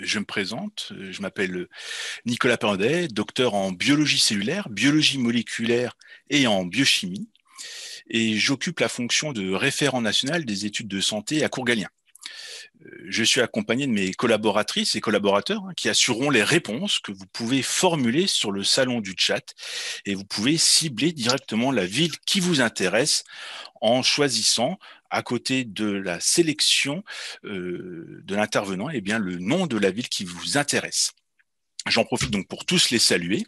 je me présente, je m'appelle euh, Nicolas Pendet, docteur en biologie cellulaire, biologie moléculaire et en biochimie, et j'occupe la fonction de référent national des études de santé à Courgalien. Euh, je suis accompagné de mes collaboratrices et collaborateurs hein, qui assureront les réponses que vous pouvez formuler sur le salon du chat et vous pouvez cibler directement la ville qui vous intéresse en choisissant à côté de la sélection euh, de l'intervenant, eh bien, le nom de la ville qui vous intéresse. J'en profite donc pour tous les saluer.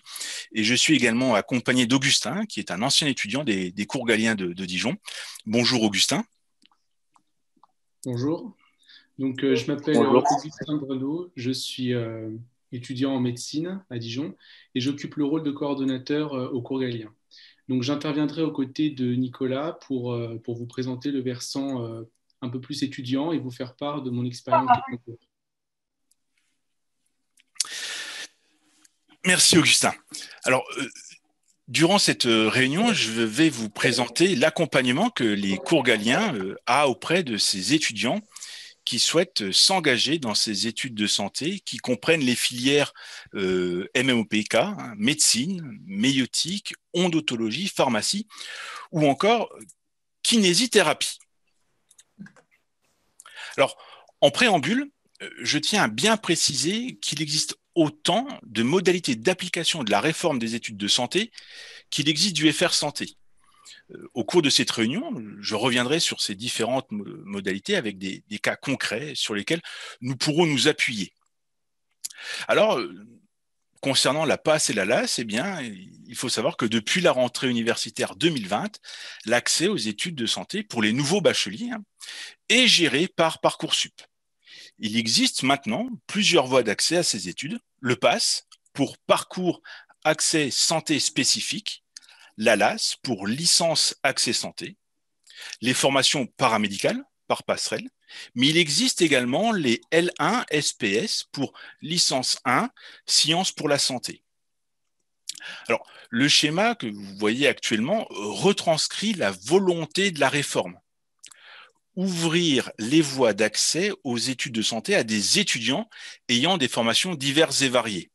Et je suis également accompagné d'Augustin, qui est un ancien étudiant des, cours galliens de, Dijon. Bonjour Augustin. Bonjour. Donc euh, je m'appelle Augustin Bruno, je suis euh, étudiant en médecine à Dijon et j'occupe le rôle de coordonnateur aux au cours galien. Donc j'interviendrai aux côtés de Nicolas pour, euh, vous présenter le versant euh, un peu plus étudiant et vous faire part de mon expérience de concours. Merci Augustin. Alors, euh, durant cette réunion, je vais vous présenter l'accompagnement que les cours galliens a auprès de ces étudiants qui souhaitent euh, s'engager dans ces études de santé qui comprennent les filières euh, MMOPK, hein, médecine, méiotique, ondotologie, pharmacie ou encore euh, kinésithérapie. Alors, en préambule, je tiens à bien préciser qu'il existe autant de modalités d'application de la réforme des études de santé qu'il existe du FR Santé au cours de cette réunion, je reviendrai sur ces différentes modalités avec des, cas concrets sur lesquels nous pourrons nous appuyer. Alors, euh, concernant la PASSE et la LAS, eh bien, il faut savoir que depuis la rentrée universitaire 2020, l'accès aux études de santé pour les nouveaux bacheliers hein, est géré par Parcoursup. Il existe maintenant plusieurs voies d'accès à ces études. Le PASSE pour parcours accès santé spécifique, l'ALAS pour licence accès santé, les formations paramédicales par passerelle, mais il existe également les L1 SPS pour licence 1, sciences pour la santé. Alors, le schéma que vous voyez actuellement euh, retranscrit la volonté de la réforme. Ouvrir les voies d'accès aux études de santé à des étudiants ayant des formations diverses et variées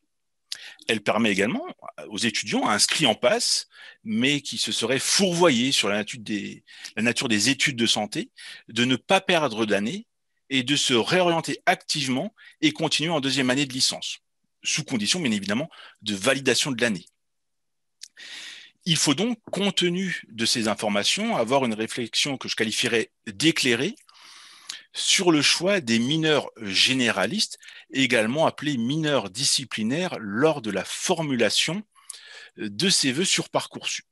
elle permet également aux étudiants inscrits en passe, mais qui se seraient fourvoyés sur la nature des, la nature des études de santé, de ne pas perdre d'année et de se réorienter activement et continuer en deuxième année de licence, sous condition bien évidemment de validation de l'année. Il faut donc, compte tenu de ces informations, avoir une réflexion que je qualifierais d'éclairée sur le choix des mineurs généralistes également appelé mineur disciplinaire lors de la formulation euh, de ses voeux sur Parcoursup.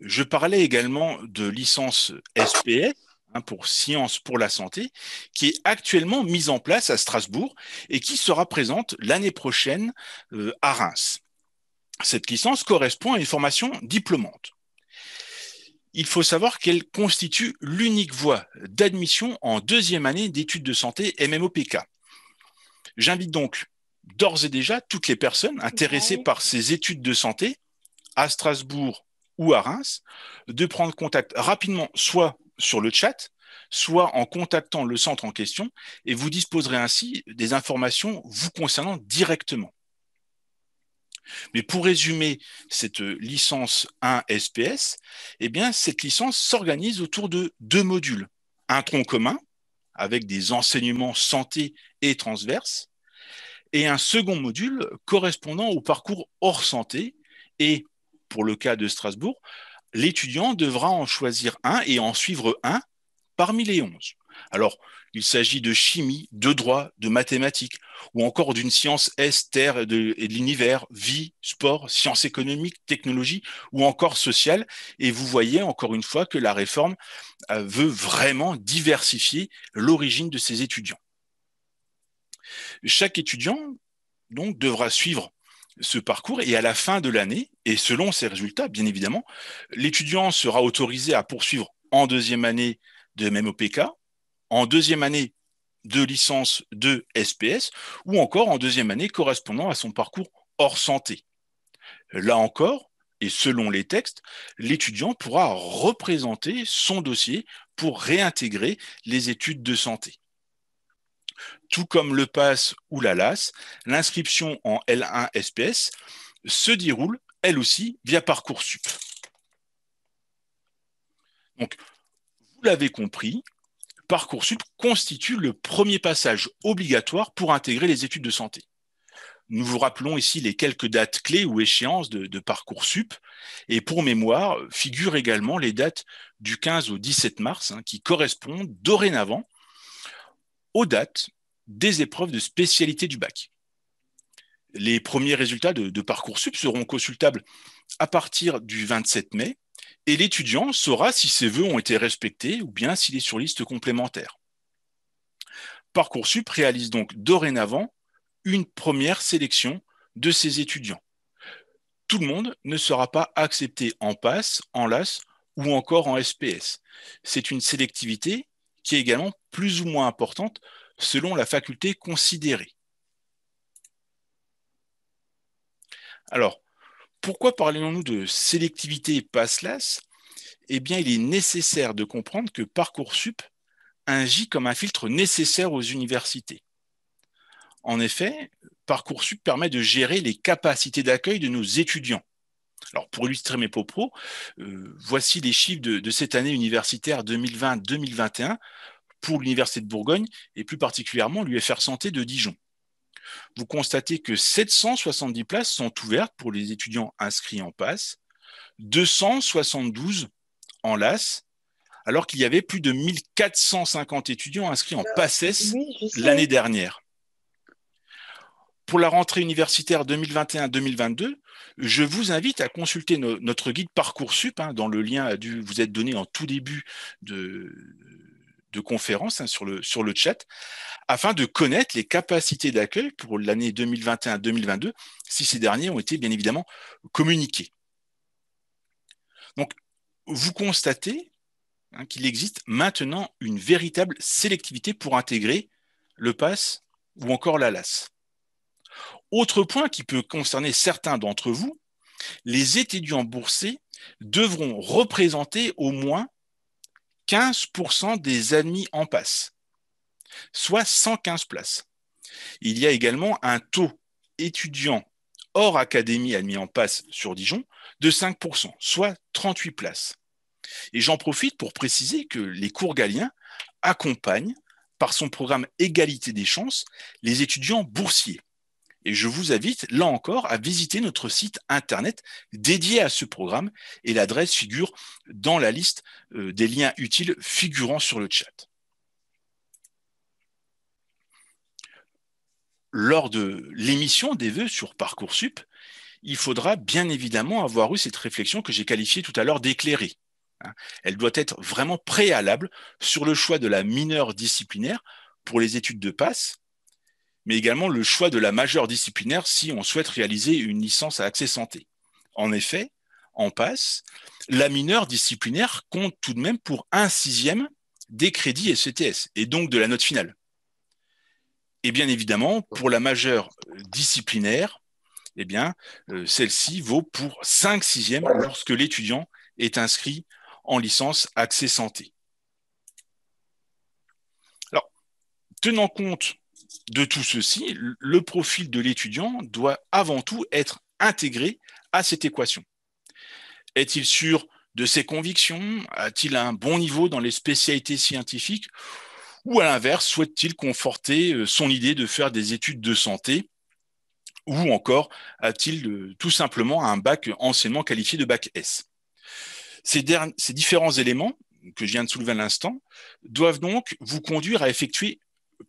Je parlais également de licence SPS hein, pour Sciences pour la Santé, qui est actuellement mise en place à Strasbourg et qui sera présente l'année prochaine euh, à Reims. Cette licence correspond à une formation diplômante il faut savoir qu'elle constitue l'unique voie d'admission en deuxième année d'études de santé MMOPK. J'invite donc d'ores et déjà toutes les personnes intéressées par ces études de santé à Strasbourg ou à Reims de prendre contact rapidement soit sur le chat, soit en contactant le centre en question et vous disposerez ainsi des informations vous concernant directement. Mais pour résumer cette licence 1 SPS, eh bien, cette licence s'organise autour de deux modules. Un tronc commun, avec des enseignements santé et transverses, et un second module correspondant au parcours hors santé. Et pour le cas de Strasbourg, l'étudiant devra en choisir un et en suivre un parmi les onze. Alors, il s'agit de chimie, de droit, de mathématiques, ou encore d'une science S, Terre et de, l'univers, vie, sport, sciences économiques, technologie, ou encore sociale. Et vous voyez encore une fois que la réforme euh, veut vraiment diversifier l'origine de ses étudiants. Chaque étudiant, donc, devra suivre ce parcours et à la fin de l'année, et selon ses résultats, bien évidemment, l'étudiant sera autorisé à poursuivre en deuxième année de MOPK en deuxième année de licence de SPS ou encore en deuxième année correspondant à son parcours hors santé. Là encore, et selon les textes, l'étudiant pourra représenter son dossier pour réintégrer les études de santé. Tout comme le PASS ou la LAS, l'inscription en L1 SPS se déroule, elle aussi, via Parcoursup. Donc, vous l'avez compris, Parcoursup constitue le premier passage obligatoire pour intégrer les études de santé. Nous vous rappelons ici les quelques dates clés ou échéances de, Parcoursup. Et pour mémoire, figurent également les dates du 15 au 17 mars, hein, qui correspondent dorénavant aux dates des épreuves de spécialité du bac. Les premiers résultats de Parcoursup seront consultables à partir du 27 mai et l'étudiant saura si ses voeux ont été respectés ou bien s'il est sur liste complémentaire. Parcoursup réalise donc dorénavant une première sélection de ses étudiants. Tout le monde ne sera pas accepté en passe, en LAS ou encore en SPS. C'est une sélectivité qui est également plus ou moins importante selon la faculté considérée. Alors, pourquoi parlons-nous de sélectivité passless Eh bien, il est nécessaire de comprendre que Parcoursup agit comme un filtre nécessaire aux universités. En effet, Parcoursup permet de gérer les capacités d'accueil de nos étudiants. Alors, pour illustrer mes propos, euh, voici les chiffres de cette année universitaire 2020-2021 pour l'Université de Bourgogne et plus particulièrement l'UFR Santé de Dijon vous constatez que 770 places sont ouvertes pour les étudiants inscrits en passe, 272 en LAS, alors qu'il y avait plus de 1450 étudiants inscrits en PASSES l'année dernière. Pour la rentrée universitaire 2021-2022, je vous invite à consulter notre guide Parcoursup dont hein, dans le lien vous êtes donné en tout début de, de conférence hein, sur, le, sur le chat, afin de connaître les capacités d'accueil pour l'année 2021-2022, si ces derniers ont été bien évidemment communiqués. Donc, vous constatez hein, qu'il existe maintenant une véritable sélectivité pour intégrer le pass ou encore la LAS. Autre point qui peut concerner certains d'entre vous, les étudiants boursiers devront représenter au moins 15% des admis en passe, soit 115 places. Il y a également un taux étudiant hors académie admis en passe sur Dijon de 5%, soit 38 places. Et j'en profite pour préciser que les cours galiens accompagnent, par son programme Égalité des chances, les étudiants boursiers. Et je vous invite, là encore, à visiter notre site internet dédié à ce programme et l'adresse figure dans la liste euh, des liens utiles figurant sur le chat. Lors de l'émission des vœux sur Parcoursup, il faudra bien évidemment avoir eu cette réflexion que j'ai qualifiée tout à l'heure d'éclairée. Hein. Elle doit être vraiment préalable sur le choix de la mineure disciplinaire pour les études de passe mais également le choix de la majeure disciplinaire si on souhaite réaliser une licence à accès santé. En effet, en passe, la mineure disciplinaire compte tout de même pour un sixième des crédits SETS e et donc de la note finale. Et bien évidemment, pour la majeure disciplinaire, eh bien, euh, celle-ci vaut pour 5 sixièmes lorsque l'étudiant est inscrit en licence accès santé. Alors, tenant compte de tout ceci, le profil de l'étudiant doit avant tout être intégré à cette équation. Est-il sûr de ses convictions A-t-il un bon niveau dans les spécialités scientifiques Ou à l'inverse, souhaite-t-il conforter euh, son idée de faire des études de santé Ou encore, a-t-il euh, tout simplement un bac anciennement euh, qualifié de bac S ces, différents éléments que je viens de soulever à l'instant doivent donc vous conduire à effectuer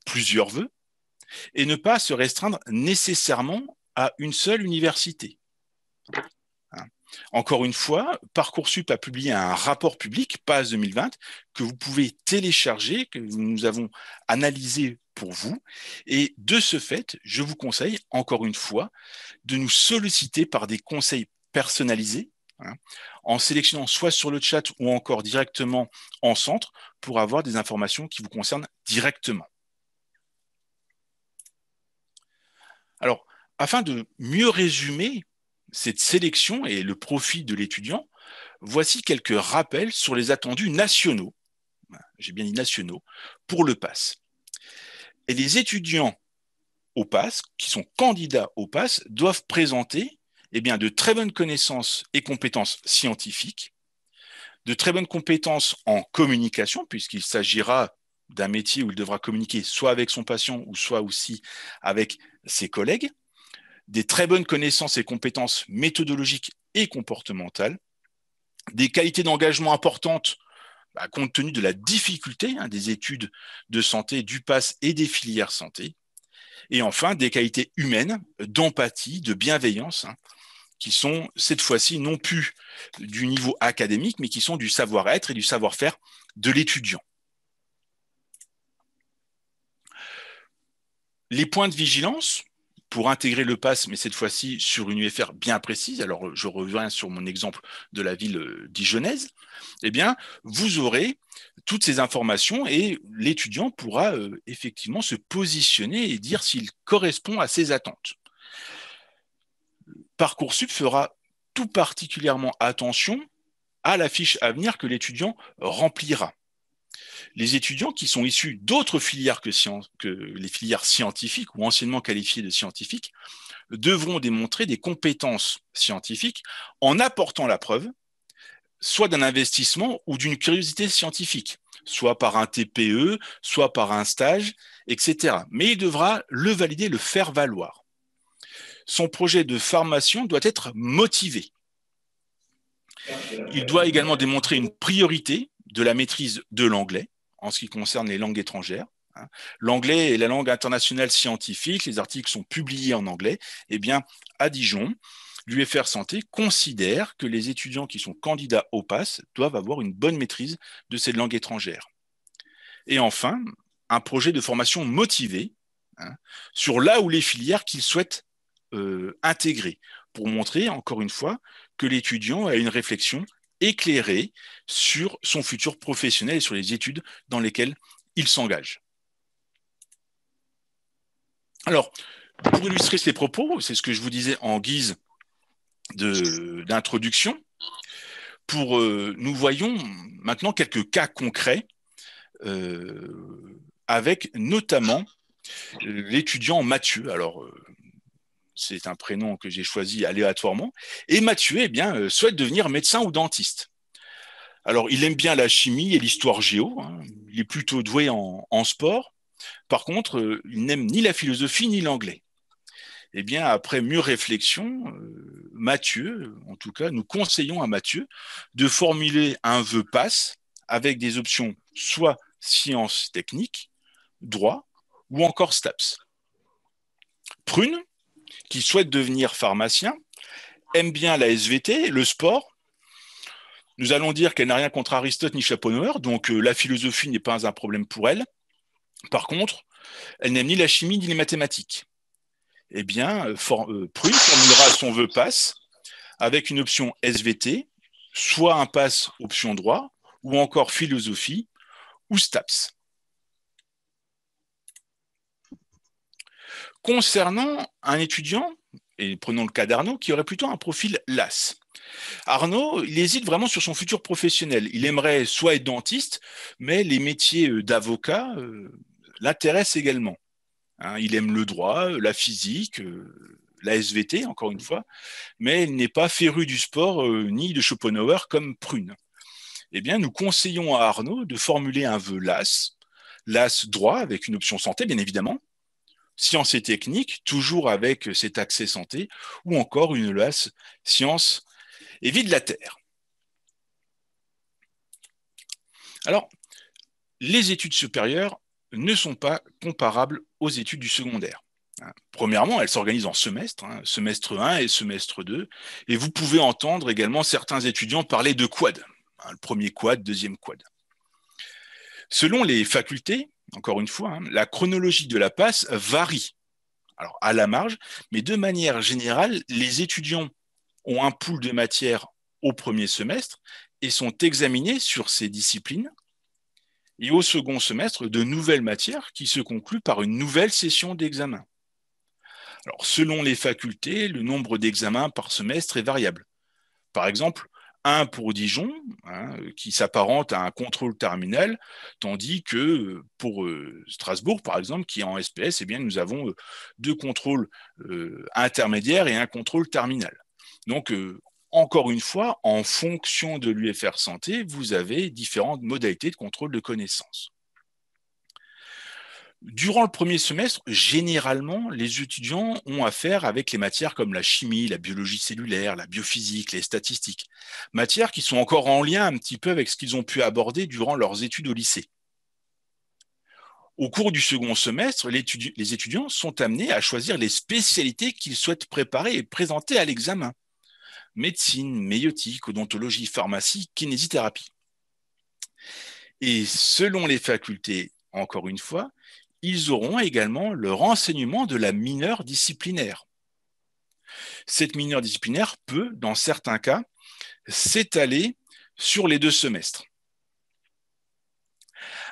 plusieurs voeux, et ne pas se restreindre nécessairement à une seule université. Hein. Encore une fois, Parcoursup a publié un rapport public, PAS 2020, que vous pouvez télécharger, que nous avons analysé pour vous. Et de ce fait, je vous conseille, encore une fois, de nous solliciter par des conseils personnalisés, hein, en sélectionnant soit sur le chat ou encore directement en centre, pour avoir des informations qui vous concernent directement. Alors, afin de mieux résumer cette sélection et le profit de l'étudiant, voici quelques rappels sur les attendus nationaux, j'ai bien dit nationaux, pour le PASS. Et les étudiants au PASS, qui sont candidats au PASS, doivent présenter eh bien, de très bonnes connaissances et compétences scientifiques, de très bonnes compétences en communication, puisqu'il s'agira d'un métier où il devra communiquer soit avec son patient ou soit aussi avec ses collègues, des très bonnes connaissances et compétences méthodologiques et comportementales, des qualités d'engagement importantes bah, compte tenu de la difficulté hein, des études de santé, du PASS et des filières santé, et enfin des qualités humaines d'empathie, de bienveillance, hein, qui sont cette fois-ci non plus du niveau académique, mais qui sont du savoir-être et du savoir-faire de l'étudiant. Les points de vigilance pour intégrer le pass, mais cette fois-ci sur une UFR bien précise, alors euh, je reviens sur mon exemple de la ville euh, d'Igenèse, eh bien, vous aurez toutes ces informations et l'étudiant pourra euh, effectivement se positionner et dire s'il correspond à ses attentes. Parcoursup fera tout particulièrement attention à la fiche à venir que l'étudiant remplira les étudiants qui sont issus d'autres filières que, les filières scientifiques ou anciennement qualifiées de scientifiques devront démontrer des compétences scientifiques en apportant la preuve soit d'un investissement ou d'une curiosité scientifique, soit par un TPE, soit par un stage, etc. Mais il devra le valider, le faire valoir. Son projet de formation doit être motivé. Il doit également démontrer une priorité de la maîtrise de l'anglais en ce qui concerne les langues étrangères. Hein. L'anglais est la langue internationale scientifique, les articles sont publiés en anglais. Eh bien, à Dijon, l'UFR Santé considère que les étudiants qui sont candidats au PASS doivent avoir une bonne maîtrise de cette langue étrangère. Et enfin, un projet de formation motivé hein, sur là où les filières qu'ils souhaitent euh, intégrer, pour montrer, encore une fois, que l'étudiant a une réflexion éclairé sur son futur professionnel et sur les études dans lesquelles il s'engage. Alors, pour illustrer ces propos, c'est ce que je vous disais en guise d'introduction, pour euh, nous voyons maintenant quelques cas concrets euh, avec notamment euh, l'étudiant Mathieu. Alors, c'est un prénom que j'ai choisi aléatoirement, et Mathieu eh bien, euh, souhaite devenir médecin ou dentiste. Alors, il aime bien la chimie et l'histoire géo, hein. il est plutôt doué en, sport, par contre, euh, il n'aime ni la philosophie ni l'anglais. Eh bien, après mûre réflexion, euh, Mathieu, en tout cas, nous conseillons à Mathieu de formuler un vœu passe avec des options soit sciences techniques, droit ou encore STAPS. Prune, qui souhaite devenir pharmacien, aime bien la SVT, le sport. Nous allons dire qu'elle n'a rien contre Aristote ni Schopenhauer, donc euh, la philosophie n'est pas un problème pour elle. Par contre, elle n'aime ni la chimie ni les mathématiques. Eh bien, euh, for, euh, Prune formulera son vœu passe avec une option SVT, soit un passe option droit, ou encore philosophie, ou STAPS. concernant un étudiant, et prenons le cas d'Arnaud, qui aurait plutôt un profil las. Arnaud, il hésite vraiment sur son futur professionnel. Il aimerait soit être dentiste, mais les métiers euh, d'avocat euh, l'intéressent également. Hein, il aime le droit, euh, la physique, la SVT, encore une fois, mais il n'est pas féru du sport ni de Schopenhauer comme Prune. Eh bien, nous conseillons à Arnaud de formuler un vœu las, l'AS droit avec une option santé, bien évidemment, sciences et techniques, toujours avec euh, cet accès santé, ou encore une LEAS science et vie de la Terre. Alors, les études supérieures ne sont pas comparables aux études du secondaire. Hein. Premièrement, elles s'organisent en semestres, hein, semestre 1 et semestre 2, et vous pouvez entendre également certains étudiants parler de quad, hein, le premier quad, deuxième quad. Selon les facultés, encore une fois, hein, la chronologie de la passe varie, alors à la marge, mais de manière générale, les étudiants ont un pool de matières au premier semestre et sont examinés sur ces disciplines. Et au second semestre, de nouvelles matières qui se concluent par une nouvelle session d'examen. Alors, selon les facultés, le nombre d'examens par semestre est variable. Par exemple, un pour Dijon, hein, qui s'apparente à un contrôle terminal, tandis que pour euh, Strasbourg, par exemple, qui est en SPS, eh bien, nous avons euh, deux contrôles euh, intermédiaires et un contrôle terminal. Donc, encore une fois, en fonction de l'UFR Santé, vous avez différentes modalités de contrôle de connaissances. Durant le premier semestre, généralement, les étudiants ont affaire avec les matières comme la chimie, la biologie cellulaire, la biophysique, les statistiques, matières qui sont encore en lien un petit peu avec ce qu'ils ont pu aborder durant leurs études au lycée. Au cours du second semestre, les étudiants sont amenés à choisir les spécialités qu'ils souhaitent préparer et présenter à l'examen. Médecine, méiotique, odontologie, pharmacie, kinésithérapie. Et selon les facultés, encore une fois, ils auront également le renseignement de la mineure disciplinaire. Cette mineure disciplinaire peut, dans certains cas, s'étaler sur les deux semestres.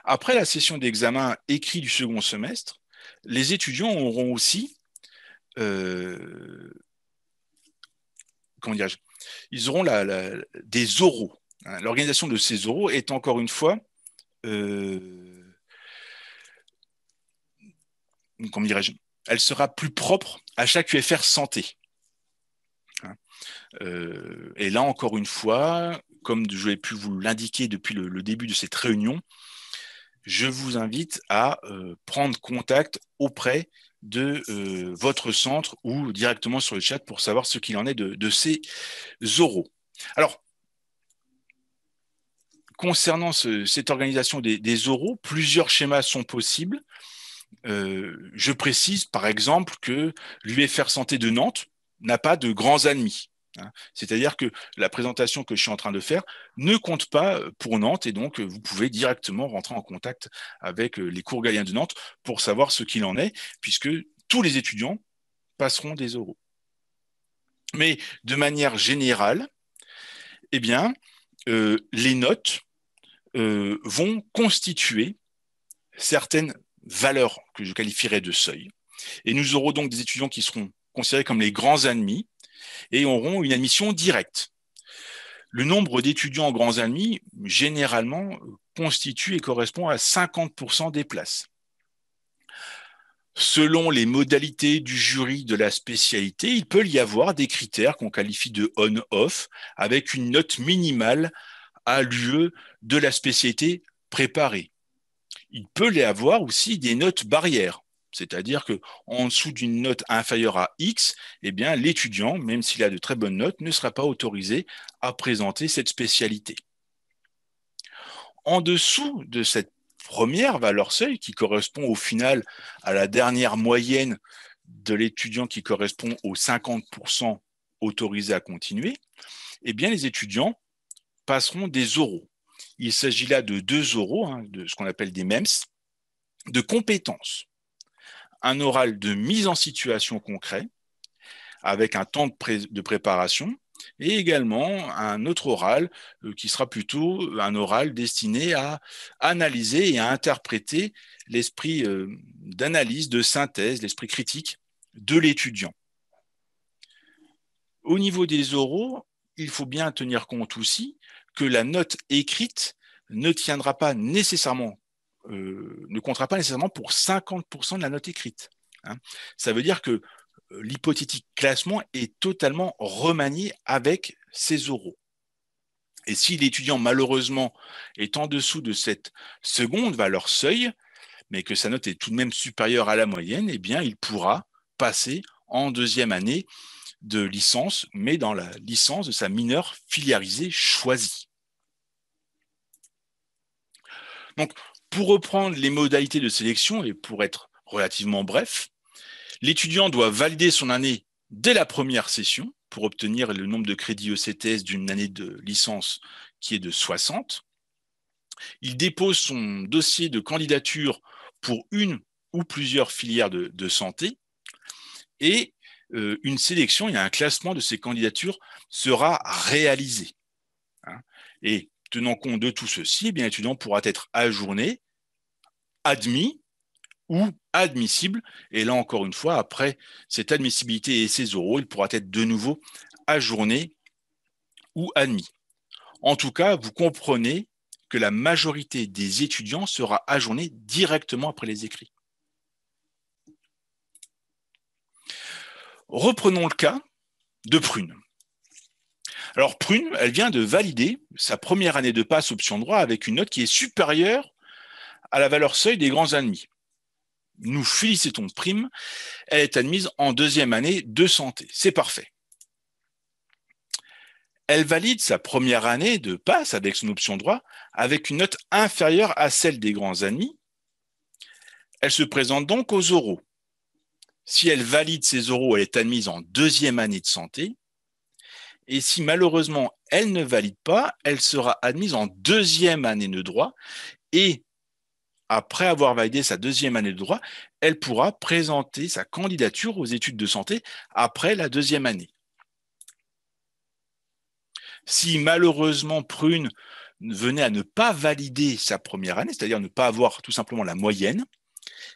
Après la session d'examen écrit du second semestre, les étudiants auront aussi, euh, ils auront des oraux. Hein, l'organisation de ces oraux est encore une fois euh, dirais-je, elle sera plus propre à chaque UFR santé. Hein. Euh, et là, encore une fois, comme je l'ai pu vous l'indiquer depuis le, début de cette réunion, je vous invite à euh, prendre contact auprès de euh, votre centre ou directement sur le chat pour savoir ce qu'il en est de, ces oraux. Alors, concernant cette organisation des, des oraux, plusieurs schémas sont possibles. Euh, je précise par exemple que l'UFR Santé de Nantes n'a pas de grands ennemis. Hein. C'est-à-dire que la présentation que je suis en train de faire ne compte pas pour Nantes et donc vous pouvez directement rentrer en contact avec euh, les cours galliens de Nantes pour savoir ce qu'il en est, puisque tous les étudiants passeront des euros. Mais de manière générale, eh bien, euh, les notes vont constituer certaines valeur que je qualifierais de seuil. Et nous aurons donc des étudiants qui seront considérés comme les grands ennemis et auront une admission directe. Le nombre d'étudiants grands ennemis, généralement, constitue et correspond à 50% des places. Selon les modalités du jury de la spécialité, il peut y avoir des critères qu'on qualifie de on-off avec une note minimale à l'UE de la spécialité préparée il peut y avoir aussi des notes barrières. C'est-à-dire que dessous d'une note inférieure à X, eh bien, l'étudiant, même s'il a de très bonnes notes, ne sera pas autorisé à présenter cette spécialité. En dessous de cette première valeur seuil, qui correspond au final à la dernière moyenne de l'étudiant qui correspond aux 50% autorisés à continuer, eh bien, les étudiants passeront des oraux il s'agit là de deux oraux, hein, de ce qu'on appelle des MEMS, de compétences. Un oral de mise en situation concrète, avec un temps de, préparation, et également un autre oral euh, qui sera plutôt un oral destiné à analyser et à interpréter l'esprit euh, d'analyse, de synthèse, l'esprit critique de l'étudiant. Au niveau des oraux, il faut bien tenir compte aussi que la note écrite ne tiendra pas nécessairement, euh, ne comptera pas nécessairement pour 50% de la note écrite. Hein. Ça veut dire que euh, l'hypothétique classement est totalement remanié avec ses euros. Et si l'étudiant, malheureusement, est en dessous de cette seconde valeur seuil, mais que sa note est tout de même supérieure à la moyenne, eh bien, il pourra passer en deuxième année de licence, mais dans la licence de sa mineure filiarisée choisie. Donc, pour reprendre les modalités de sélection et pour être relativement bref, l'étudiant doit valider son année dès la première session pour obtenir le nombre de crédits ECTS d'une année de licence qui est de 60. Il dépose son dossier de candidature pour une ou plusieurs filières de, santé et euh, une sélection et un classement de ces candidatures sera réalisé. Hein. Et tenant compte de tout ceci, eh bien l'étudiant pourra être ajourné, admis ou admissible. Et là, encore une fois, après cette admissibilité et ses oraux, il pourra être de nouveau ajourné ou admis. En tout cas, vous comprenez que la majorité des étudiants sera ajournée directement après les écrits. Reprenons le cas de Prune. Alors Prune, elle vient de valider sa première année de passe option droit avec une note qui est supérieure à la valeur seuil des grands ennemis. Nous félicitons Prime, elle est admise en deuxième année de santé. C'est parfait. Elle valide sa première année de passe avec son option droit avec une note inférieure à celle des grands ennemis. Elle se présente donc aux oraux. Si elle valide ses oraux, elle est admise en deuxième année de santé. Et si malheureusement elle ne valide pas, elle sera admise en deuxième année de droit. Et après avoir validé sa deuxième année de droit, elle pourra présenter sa candidature aux études de santé après la deuxième année. Si malheureusement Prune venait à ne pas valider sa première année, c'est-à-dire ne pas avoir tout simplement la moyenne,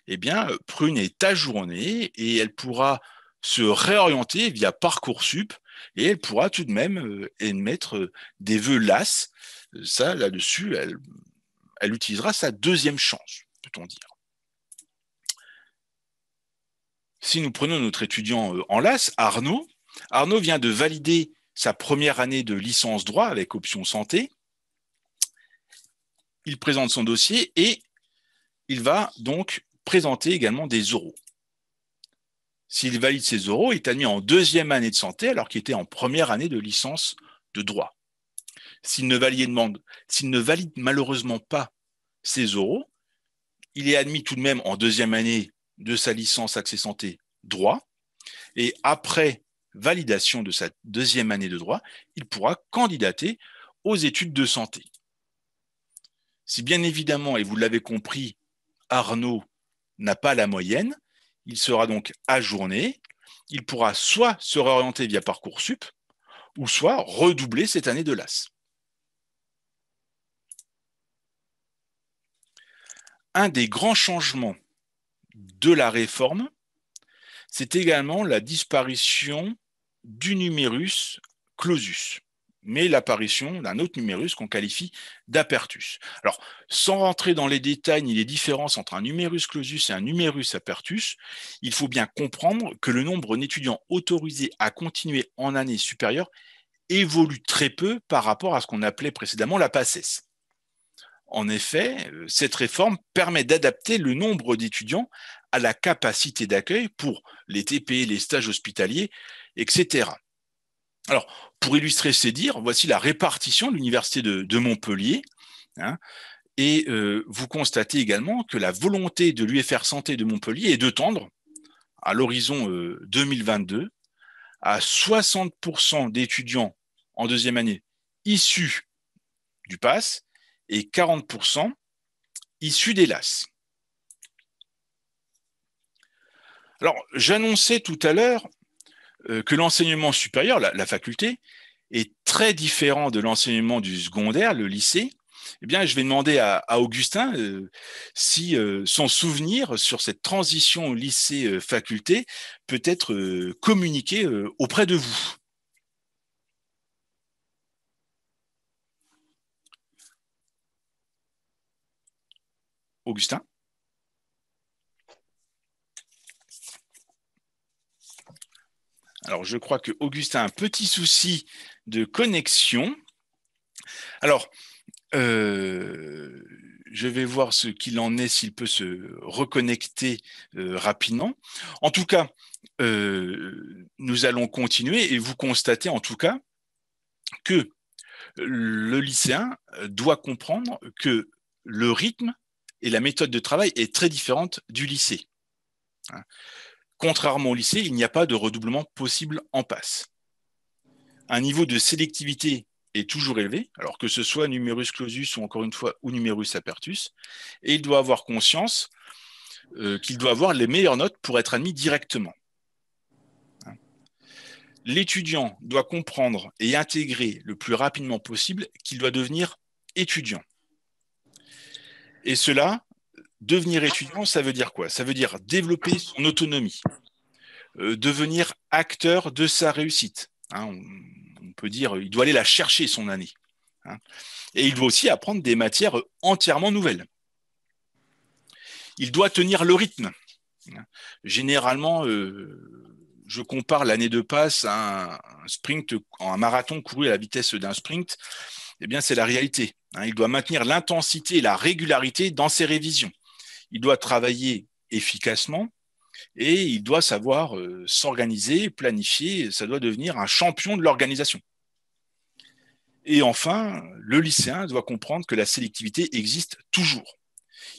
eh bien Prune est ajournée et elle pourra se réorienter via Parcoursup et elle pourra tout de même euh, émettre euh, des vœux lasses. Euh, ça, là-dessus, elle, utilisera sa deuxième chance, peut-on dire. Si nous prenons notre étudiant en LAS, Arnaud, Arnaud vient de valider sa première année de licence droit avec option santé. Il présente son dossier et il va donc présenter également des euros s'il valide ses euros, il est admis en deuxième année de santé alors qu'il était en première année de licence de droit. S'il ne valide, malheureusement pas ses euros, il est admis tout de même en deuxième année de sa licence accès santé droit. Et après validation de sa deuxième année de droit, il pourra candidater aux études de santé. Si bien évidemment, et vous l'avez compris, Arnaud n'a pas la moyenne, il sera donc ajourné. Il pourra soit se réorienter via Parcoursup, ou soit redoubler cette année de l'AS. Un des grands changements de la réforme, c'est également la disparition du numerus clausus mais l'apparition d'un autre numérus qu'on qualifie d'apertus. Alors, sans rentrer dans les détails ni les différences entre un numérus clausus et un numérus apertus, il faut bien comprendre que le nombre d'étudiants autorisés à continuer en année supérieure évolue très peu par rapport à ce qu'on appelait précédemment la PACES. En effet, euh, cette réforme permet d'adapter le nombre d'étudiants à la capacité d'accueil pour les TP, les stages hospitaliers, etc. Alors, pour illustrer ces dires, voici la répartition de l'université de, Montpellier. Hein. et euh, vous constatez également que la volonté de l'UFR Santé de Montpellier est de tendre, à l'horizon 2022, euh, à 60% d'étudiants en deuxième année issus du PASS et 40% issus des LAS. Alors, j'annonçais tout à l'heure euh, que l'enseignement supérieur, la, faculté, est très différent de l'enseignement du secondaire, le lycée, eh bien, je vais demander à, Augustin euh, si euh, son souvenir sur cette transition lycée-faculté peut être communiqué auprès de vous. Augustin Alors, je crois que Auguste a un petit souci de connexion. Alors, euh, je vais voir ce qu'il en est, s'il peut se reconnecter euh, rapidement. En tout cas, euh, nous allons continuer et vous constatez en tout cas que le lycéen doit comprendre que le rythme et la méthode de travail est très différente du lycée. Contrairement au lycée, il n'y a pas de redoublement possible en passe. Un niveau de sélectivité est toujours élevé, alors que ce soit numerus clausus ou encore une fois ou numerus apertus, et il doit avoir conscience euh, qu'il doit avoir les meilleures notes pour être admis directement. Hein. L'étudiant doit comprendre et intégrer le plus rapidement possible qu'il doit devenir étudiant. Et cela Devenir étudiant, ça veut dire quoi Ça veut dire développer son autonomie, euh, devenir acteur de sa réussite. Hein, on, peut dire, il doit aller la chercher son année. Hein. et il doit aussi apprendre des matières entièrement nouvelles. Il doit tenir le rythme. Hein. Généralement, euh, je compare l'année de passe à un, sprint, un marathon couru à la vitesse d'un sprint. Eh bien, c'est la réalité. il doit maintenir l'intensité et la régularité dans ses révisions il doit travailler efficacement et il doit savoir euh, s'organiser, planifier, ça doit devenir un champion de l'organisation. Et enfin, le lycéen doit comprendre que la sélectivité existe toujours.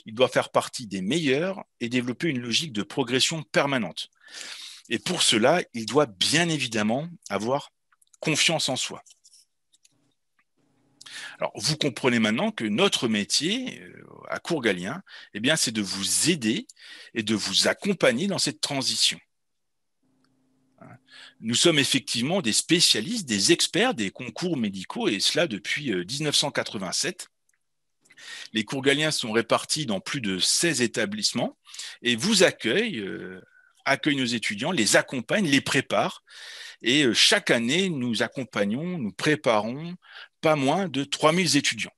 Il doit faire partie des meilleurs et développer une logique de progression permanente. Et pour cela, il doit bien évidemment avoir confiance en soi. Alors, vous comprenez maintenant que notre métier euh, à Courgalien, eh bien, c'est de vous aider et de vous accompagner dans cette transition. Hein. Nous sommes effectivement des spécialistes, des experts des concours médicaux, et cela depuis 1987. Euh, les Courgaliens sont répartis dans plus de 16 établissements et vous accueillent, euh, accueillent nos étudiants, les accompagnent, les préparent. Et chaque année, nous accompagnons, nous préparons pas moins de 3000 étudiants.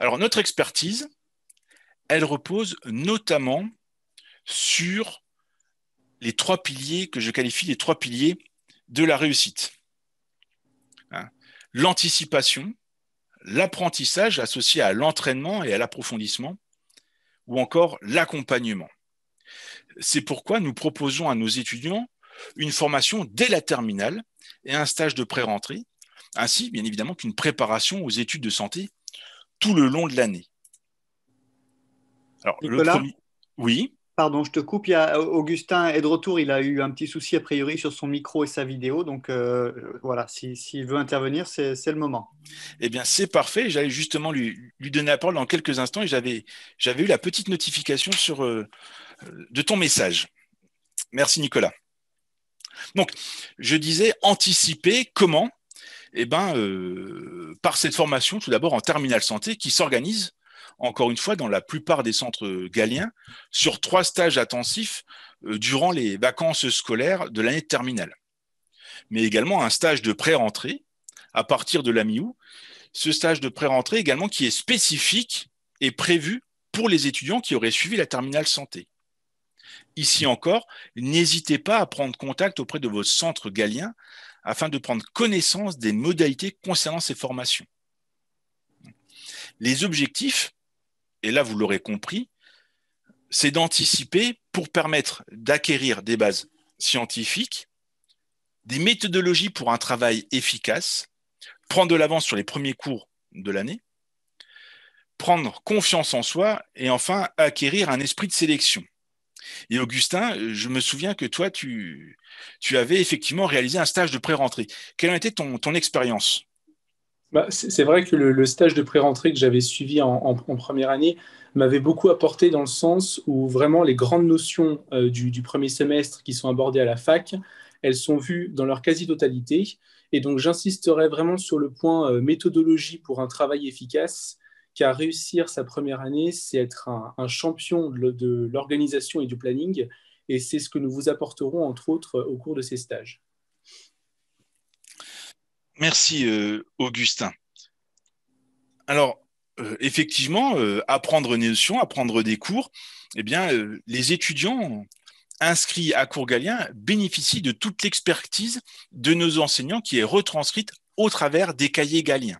Alors notre expertise, elle repose notamment sur les trois piliers que je qualifie les trois piliers de la réussite. Hein, l'anticipation, l'apprentissage associé à l'entraînement et à l'approfondissement, ou encore l'accompagnement. C'est pourquoi nous proposons à nos étudiants une formation dès la terminale et un stage de pré-rentrée, ainsi bien évidemment qu'une préparation aux études de santé tout le long de l'année. Alors, Oui. Pardon, je te coupe. Il y a euh, Augustin est de retour. Il a eu un petit souci a priori sur son micro et sa vidéo. Donc euh, voilà, s'il si, veut intervenir, c'est le moment. Eh bien, c'est parfait. J'allais justement lui, donner la parole dans quelques instants et j'avais eu la petite notification sur, euh, de ton message. Merci Nicolas. Donc, je disais anticiper comment Eh bien, euh, par cette formation, tout d'abord en terminale santé, qui s'organise encore une fois dans la plupart des centres galliens sur trois stages intensifs euh, durant les vacances scolaires de l'année de terminale, mais également un stage de pré-rentrée à partir de la mi-août. Ce stage de pré-rentrée également qui est spécifique et prévu pour les étudiants qui auraient suivi la terminale santé. Ici encore, n'hésitez pas à prendre contact auprès de vos centres galien afin de prendre connaissance des modalités concernant ces formations. Les objectifs, et là vous l'aurez compris, c'est d'anticiper pour permettre d'acquérir des bases scientifiques, des méthodologies pour un travail efficace, prendre de l'avance sur les premiers cours de l'année, prendre confiance en soi et enfin acquérir un esprit de sélection. Et Augustin, euh, je me souviens que toi, tu, avais effectivement réalisé un stage de pré-rentrée. Quelle a été ton, expérience bah, C'est vrai que le, stage de pré-rentrée que j'avais suivi en, première année m'avait beaucoup apporté dans le sens où vraiment les grandes notions euh, du, premier semestre qui sont abordées à la fac, elles sont vues dans leur quasi-totalité. Et donc j'insisterai vraiment sur le point euh, méthodologie pour un travail efficace a réussir sa première année, c'est être un, champion de l'organisation et du planning, et c'est ce que nous vous apporterons, entre autres, au cours de ces stages. Merci, euh, Augustin. Alors, euh, effectivement, euh, apprendre une notion, apprendre des cours, eh bien, les étudiants inscrits à cours Galien bénéficient de toute l'expertise de nos enseignants qui est retranscrite au travers des cahiers galiens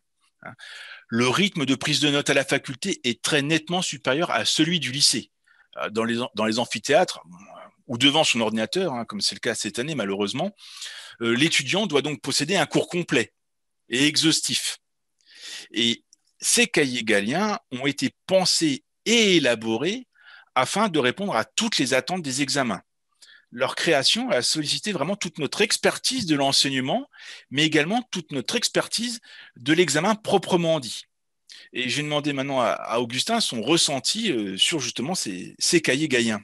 le rythme de prise de notes à la faculté est très nettement supérieur à celui du lycée. Euh, dans les, amphithéâtres, euh, ou devant son ordinateur, hein, comme c'est le cas cette année malheureusement, euh, l'étudiant doit donc posséder un cours complet et exhaustif. Et ces cahiers galliens ont été pensés et élaborés afin de répondre à toutes les attentes des examens leur création a sollicité vraiment toute notre expertise de l'enseignement, mais également toute notre expertise de l'examen proprement dit. Et j'ai demandé maintenant à, Augustin son ressenti euh, sur justement ces, ces cahiers gaïens.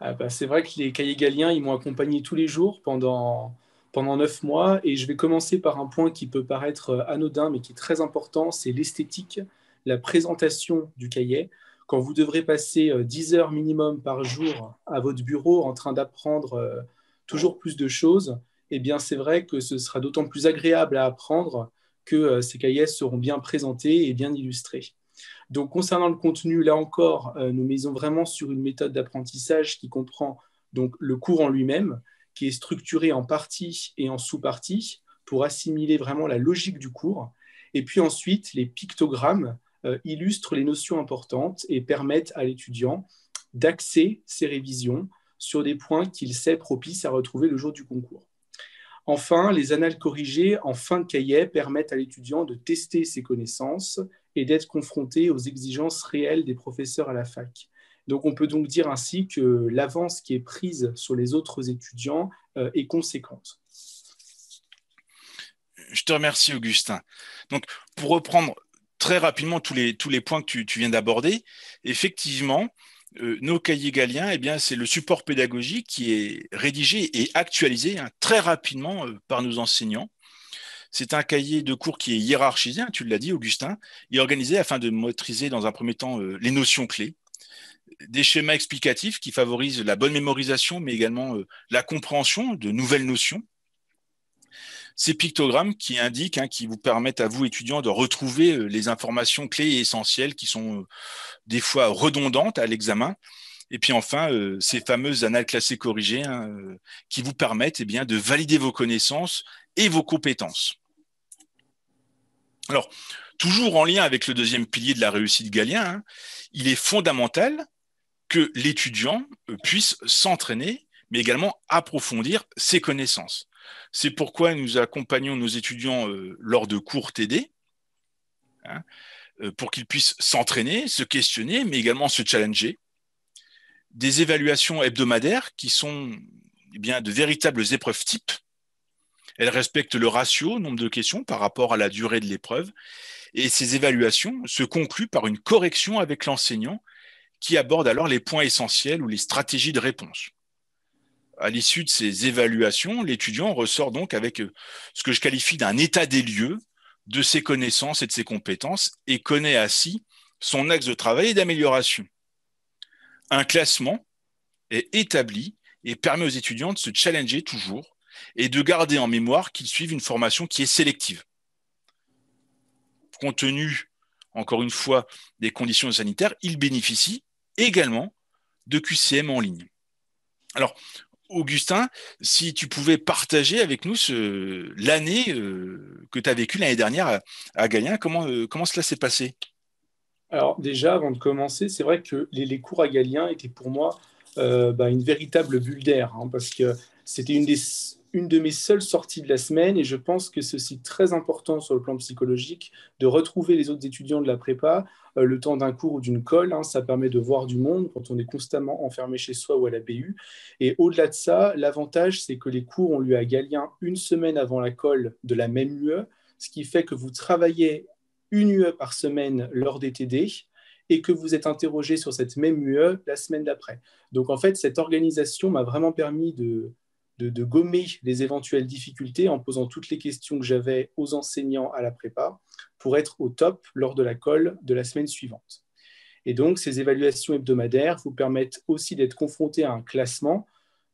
Ah bah, c'est vrai que les cahiers galliens, ils m'ont accompagné tous les jours pendant, pendant mois. Et je vais commencer par un point qui peut paraître euh, anodin, mais qui est très important, c'est l'esthétique, la présentation du cahier quand vous devrez passer 10 euh, heures minimum par jour à votre bureau en train d'apprendre euh, toujours plus de choses, eh bien c'est vrai que ce sera d'autant plus agréable à apprendre que euh, ces cahiers seront bien présentés et bien illustrés. Donc concernant le contenu, là encore, nous misons vraiment sur une méthode d'apprentissage qui comprend donc le cours en lui-même, qui est structuré en parties et en sous-parties pour assimiler vraiment la logique du cours. Et puis ensuite, les pictogrammes, euh, illustrent les notions importantes et permettent à l'étudiant d'axer ses révisions sur des points qu'il sait propices à retrouver le jour du concours. Enfin, les annales corrigées en fin de cahier permettent à l'étudiant de tester ses connaissances et d'être confronté aux exigences réelles des professeurs à la fac. Donc on peut donc dire ainsi que l'avance qui est prise sur les autres étudiants euh, est conséquente. Je te remercie Augustin. Donc pour reprendre très rapidement tous les, tous les points que tu, viens d'aborder. Effectivement, euh, nos cahiers galiens, eh bien, c'est le support pédagogique qui est rédigé et actualisé hein, très rapidement euh, par nos enseignants. C'est un cahier de cours qui est hiérarchisé, hein, tu l'as dit, Augustin, et organisé afin de maîtriser dans un premier temps euh, les notions clés, des schémas explicatifs qui favorisent la bonne mémorisation, mais également la compréhension de nouvelles notions ces pictogrammes qui indiquent, hein, qui vous permettent à vous étudiants de retrouver euh, les informations clés et essentielles qui sont euh, des fois redondantes à l'examen. Et puis enfin, euh, ces fameuses annales classées corrigées hein, qui vous permettent eh bien, de valider vos connaissances et vos compétences. Alors, toujours en lien avec le deuxième pilier de la réussite Galien, hein, il est fondamental que l'étudiant puisse s'entraîner, mais également approfondir ses connaissances. C'est pourquoi nous accompagnons nos étudiants euh, lors de cours TD, hein, euh, pour qu'ils puissent s'entraîner, se questionner, mais également se challenger. Des évaluations hebdomadaires qui sont eh bien, de véritables épreuves types. Elles respectent le ratio, nombre de questions, par rapport à la durée de l'épreuve. Et ces évaluations se concluent par une correction avec l'enseignant qui aborde alors les points essentiels ou les stratégies de réponse à l'issue de ces évaluations, l'étudiant ressort donc avec euh, ce que je qualifie d'un état des lieux de ses connaissances et de ses compétences et connaît ainsi son axe de travail et d'amélioration. Un classement est établi et permet aux étudiants de se challenger toujours et de garder en mémoire qu'ils suivent une formation qui est sélective. Compte tenu, encore une fois, des conditions sanitaires, ils bénéficient également de QCM en ligne. Alors, Augustin, si tu pouvais partager avec nous l'année euh, que tu as vécue l'année dernière à, Galien, euh, comment, cela s'est passé Alors déjà, avant de commencer, c'est vrai que les, cours à Galien étaient pour moi euh, bah, une véritable bulle d'air, hein, parce que c'était une des une de mes seules sorties de la semaine et je pense que ceci très important sur le plan psychologique de retrouver les autres étudiants de la prépa euh, le temps d'un cours ou d'une colle. Hein. ça permet de voir du monde quand on est constamment enfermé chez soi ou à la BU. Et au-delà de ça, l'avantage, c'est que les cours ont lieu à Galien une semaine avant la colle de la même UE, ce qui fait que vous travaillez une UE par semaine lors des TD et que vous êtes interrogé sur cette même UE la semaine d'après. Donc en fait, cette organisation m'a vraiment permis de de, gommer les éventuelles difficultés en posant toutes les questions que j'avais aux enseignants à la prépa pour être au top lors de la colle de la semaine suivante. Et donc, ces évaluations hebdomadaires vous permettent aussi d'être confronté à un classement.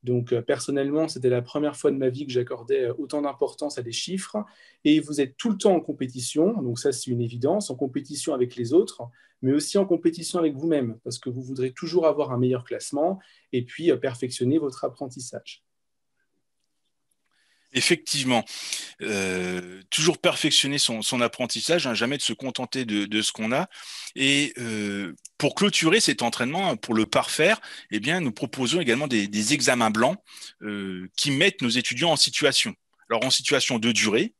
Donc, euh, personnellement, c'était la première fois de ma vie que j'accordais euh, autant d'importance à des chiffres. Et vous êtes tout le temps en compétition, donc ça c'est une évidence, en compétition avec les autres, mais aussi en compétition avec vous-même, parce que vous voudrez toujours avoir un meilleur classement et puis euh, perfectionner votre apprentissage. Effectivement, euh, toujours perfectionner son, apprentissage, hein, jamais de se contenter de, ce qu'on a. Et euh, pour clôturer cet entraînement, hein, pour le parfaire, eh bien, nous proposons également des, examens blancs euh, qui mettent nos étudiants en situation. Alors en situation de durée,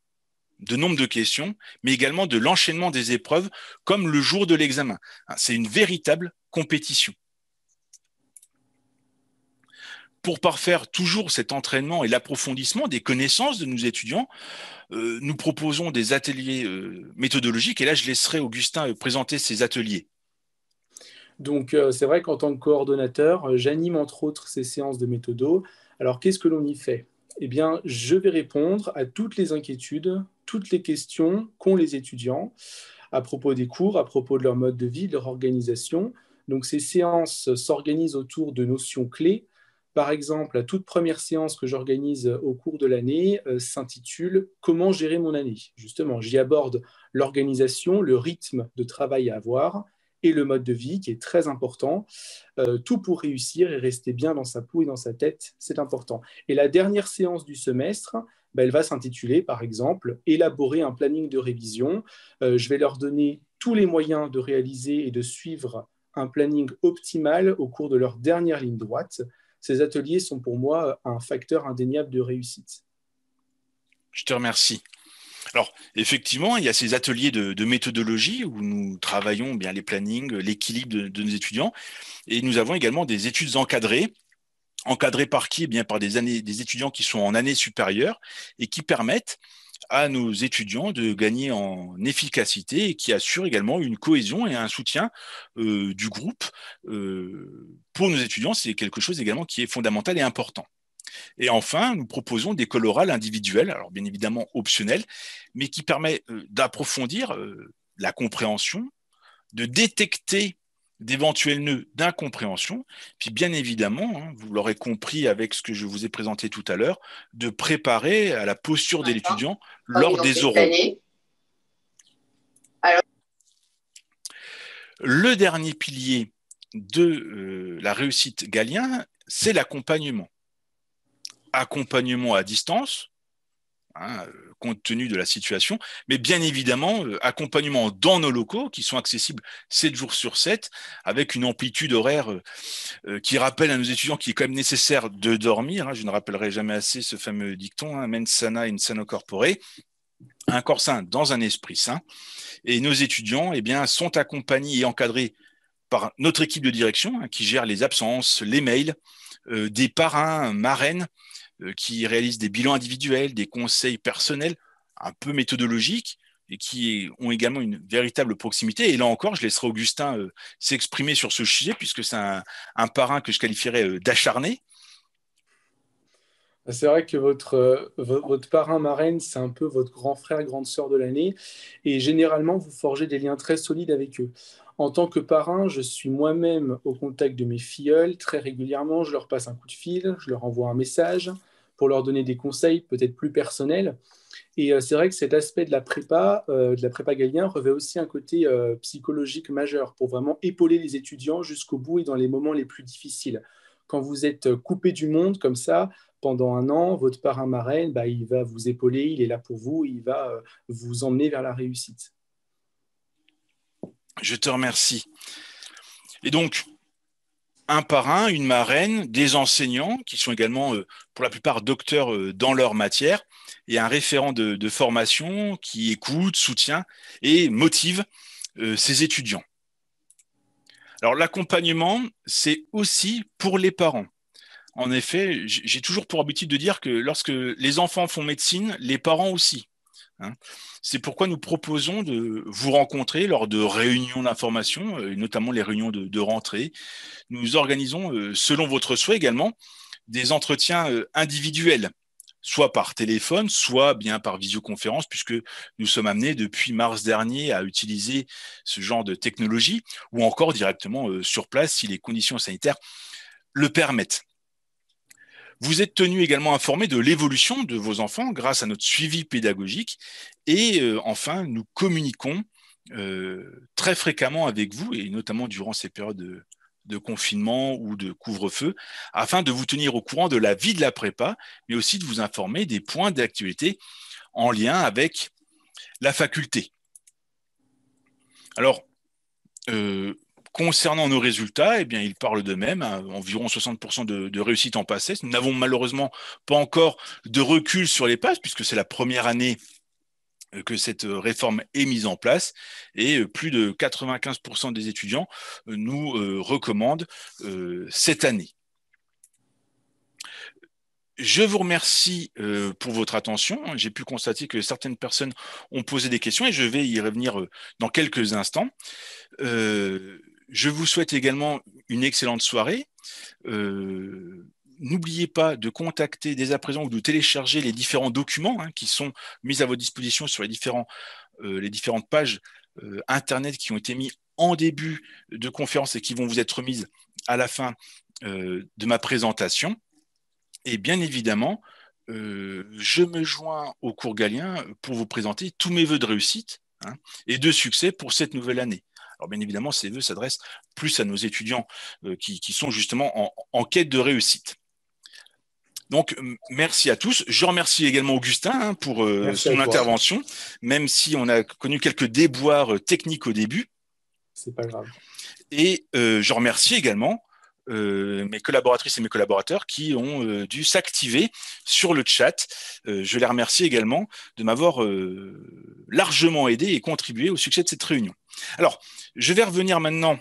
de nombre de questions, mais également de l'enchaînement des épreuves, comme le jour de l'examen. Hein, c'est une véritable compétition pour parfaire toujours cet entraînement et l'approfondissement des connaissances de nos étudiants, euh, nous proposons des ateliers euh, méthodologiques. Et là, je laisserai Augustin euh, présenter ces ateliers. Donc, c'est vrai qu'en tant que coordonnateur, j'anime entre autres ces séances de méthodo. Alors, qu'est-ce que l'on y fait Eh bien, je vais répondre à toutes les inquiétudes, toutes les questions qu'ont les étudiants à propos des cours, à propos de leur mode de vie, de leur organisation. Donc, ces séances s'organisent autour de notions clés par exemple, la toute première séance que j'organise euh, au cours de l'année euh, s'intitule Comment gérer mon année Justement, j'y aborde l'organisation, le rythme de travail à avoir et le mode de vie qui est très important. Euh, tout pour réussir et rester bien dans sa peau et dans sa tête, c'est important. Et la dernière séance du semestre, bah, elle va s'intituler, par exemple, Élaborer un planning de révision. je vais leur donner tous les moyens de réaliser et de suivre un planning optimal au cours de leur dernière ligne droite ces ateliers sont pour moi euh, un facteur indéniable de réussite. Je te remercie. Alors, effectivement, il y a ces ateliers de, méthodologie où nous travaillons bien les plannings, l'équilibre de, nos étudiants. Et nous avons également des études encadrées. Encadrées par qui eh bien, par des, années, des étudiants qui sont en année supérieure et qui permettent à nos étudiants de gagner en efficacité et qui assure également une cohésion et un soutien euh, du groupe. Euh, pour nos étudiants, c'est quelque chose également qui est fondamental et important. Et enfin, nous proposons des colorales individuelles, alors bien évidemment optionnelles, mais qui permet euh, d'approfondir la compréhension, de détecter d'éventuels nœuds d'incompréhension, puis bien évidemment, hein, vous l'aurez compris avec ce que je vous ai présenté tout à l'heure, de préparer à la posture de l'étudiant ah lors des oraux. Le dernier pilier de euh, la réussite galien, c'est l'accompagnement. Accompagnement à distance, Hein, euh, compte tenu de la situation, mais bien évidemment, euh, accompagnement dans nos locaux qui sont accessibles 7 jours sur 7, avec une amplitude horaire euh, qui rappelle à nos étudiants qu'il est quand même nécessaire de dormir. Hein. je ne rappellerai jamais assez ce fameux dicton, hein, mens sana in sano corpore un corps sain dans un esprit sain. Et nos étudiants eh bien, sont accompagnés et encadrés par notre équipe de direction qui gère les absences, les mails, des parrains, marraines euh, qui réalisent des bilans individuels, des conseils personnels, un peu méthodologiques, et qui ont également une véritable proximité. Et là encore, je laisserai Augustin euh, s'exprimer sur ce sujet, puisque c'est un, parrain que je qualifierais euh, d'acharné. C'est vrai que votre, votre parrain marraine, c'est un peu votre grand frère, grande sœur de l'année, et généralement, vous forgez des liens très solides avec eux. En tant que parrain, je suis moi-même au contact de mes filleuls très régulièrement, je leur passe un coup de fil, je leur envoie un message, pour leur donner des conseils peut-être plus personnels. Et euh, c'est vrai que cet aspect de la prépa, euh, de la prépa Galien, revêt aussi un côté euh, psychologique majeur pour vraiment épauler les étudiants jusqu'au bout et dans les moments les plus difficiles. Quand vous êtes coupé du monde comme ça, pendant un an, votre parrain marraine, bah, il va vous épauler, il est là pour vous, il va vous emmener vers la réussite. Je te remercie. Et donc, un parrain, une marraine, des enseignants qui sont également euh, pour la plupart docteurs euh, dans leur matière et un référent de, de formation qui écoute, soutient et motive euh, ses étudiants. Alors l'accompagnement, c'est aussi pour les parents. En effet, j'ai toujours pour habitude de dire que lorsque les enfants font médecine, les parents aussi. Hein. C'est pourquoi nous proposons de vous rencontrer lors de réunions d'information, euh, notamment les réunions de, de, rentrée. Nous organisons, euh, selon votre souhait également, des entretiens euh, individuels soit par téléphone, soit bien par visioconférence, puisque nous sommes amenés depuis mars dernier à utiliser ce genre de technologie, ou encore directement sur place si les conditions sanitaires le permettent. Vous êtes tenu également informé de l'évolution de vos enfants grâce à notre suivi pédagogique. Et euh, enfin, nous communiquons euh, très fréquemment avec vous, et notamment durant ces périodes de, confinement ou de couvre-feu, afin de vous tenir au courant de la vie de la prépa, mais aussi de vous informer des points d'actualité en lien avec la faculté. Alors, euh, Concernant nos résultats, eh bien, ils parlent d'eux-mêmes, hein, environ 60% de, réussite en passé. Nous n'avons malheureusement pas encore de recul sur les passes, puisque c'est la première année euh, que cette euh, réforme est mise en place et euh, plus de 95% des étudiants nous recommandent cette année. Je vous remercie pour votre attention. J'ai pu constater que certaines personnes ont posé des questions et je vais y revenir dans quelques instants. Je vous souhaite également une excellente soirée. Euh, n'oubliez pas de contacter dès à présent ou de télécharger les différents documents hein, qui sont mis à votre disposition sur les, différents, euh, les différentes pages euh, Internet qui ont été mis en début de conférence et qui vont vous être remises à la fin de ma présentation. Et bien évidemment, je me joins au cours galien pour vous présenter tous mes voeux de réussite hein, et de succès pour cette nouvelle année. Alors bien évidemment, ces vœux s'adressent plus à nos étudiants euh, qui, sont justement en, quête de réussite. Donc, merci à tous. Je remercie également Augustin hein, pour euh, son intervention, même si on a connu quelques déboires euh, techniques au début. C'est pas grave. Et je remercie également mes collaboratrices et mes collaborateurs qui ont dû s'activer sur le chat. je les remercie également de m'avoir largement aidé et contribué au succès de cette réunion. Alors, je vais revenir maintenant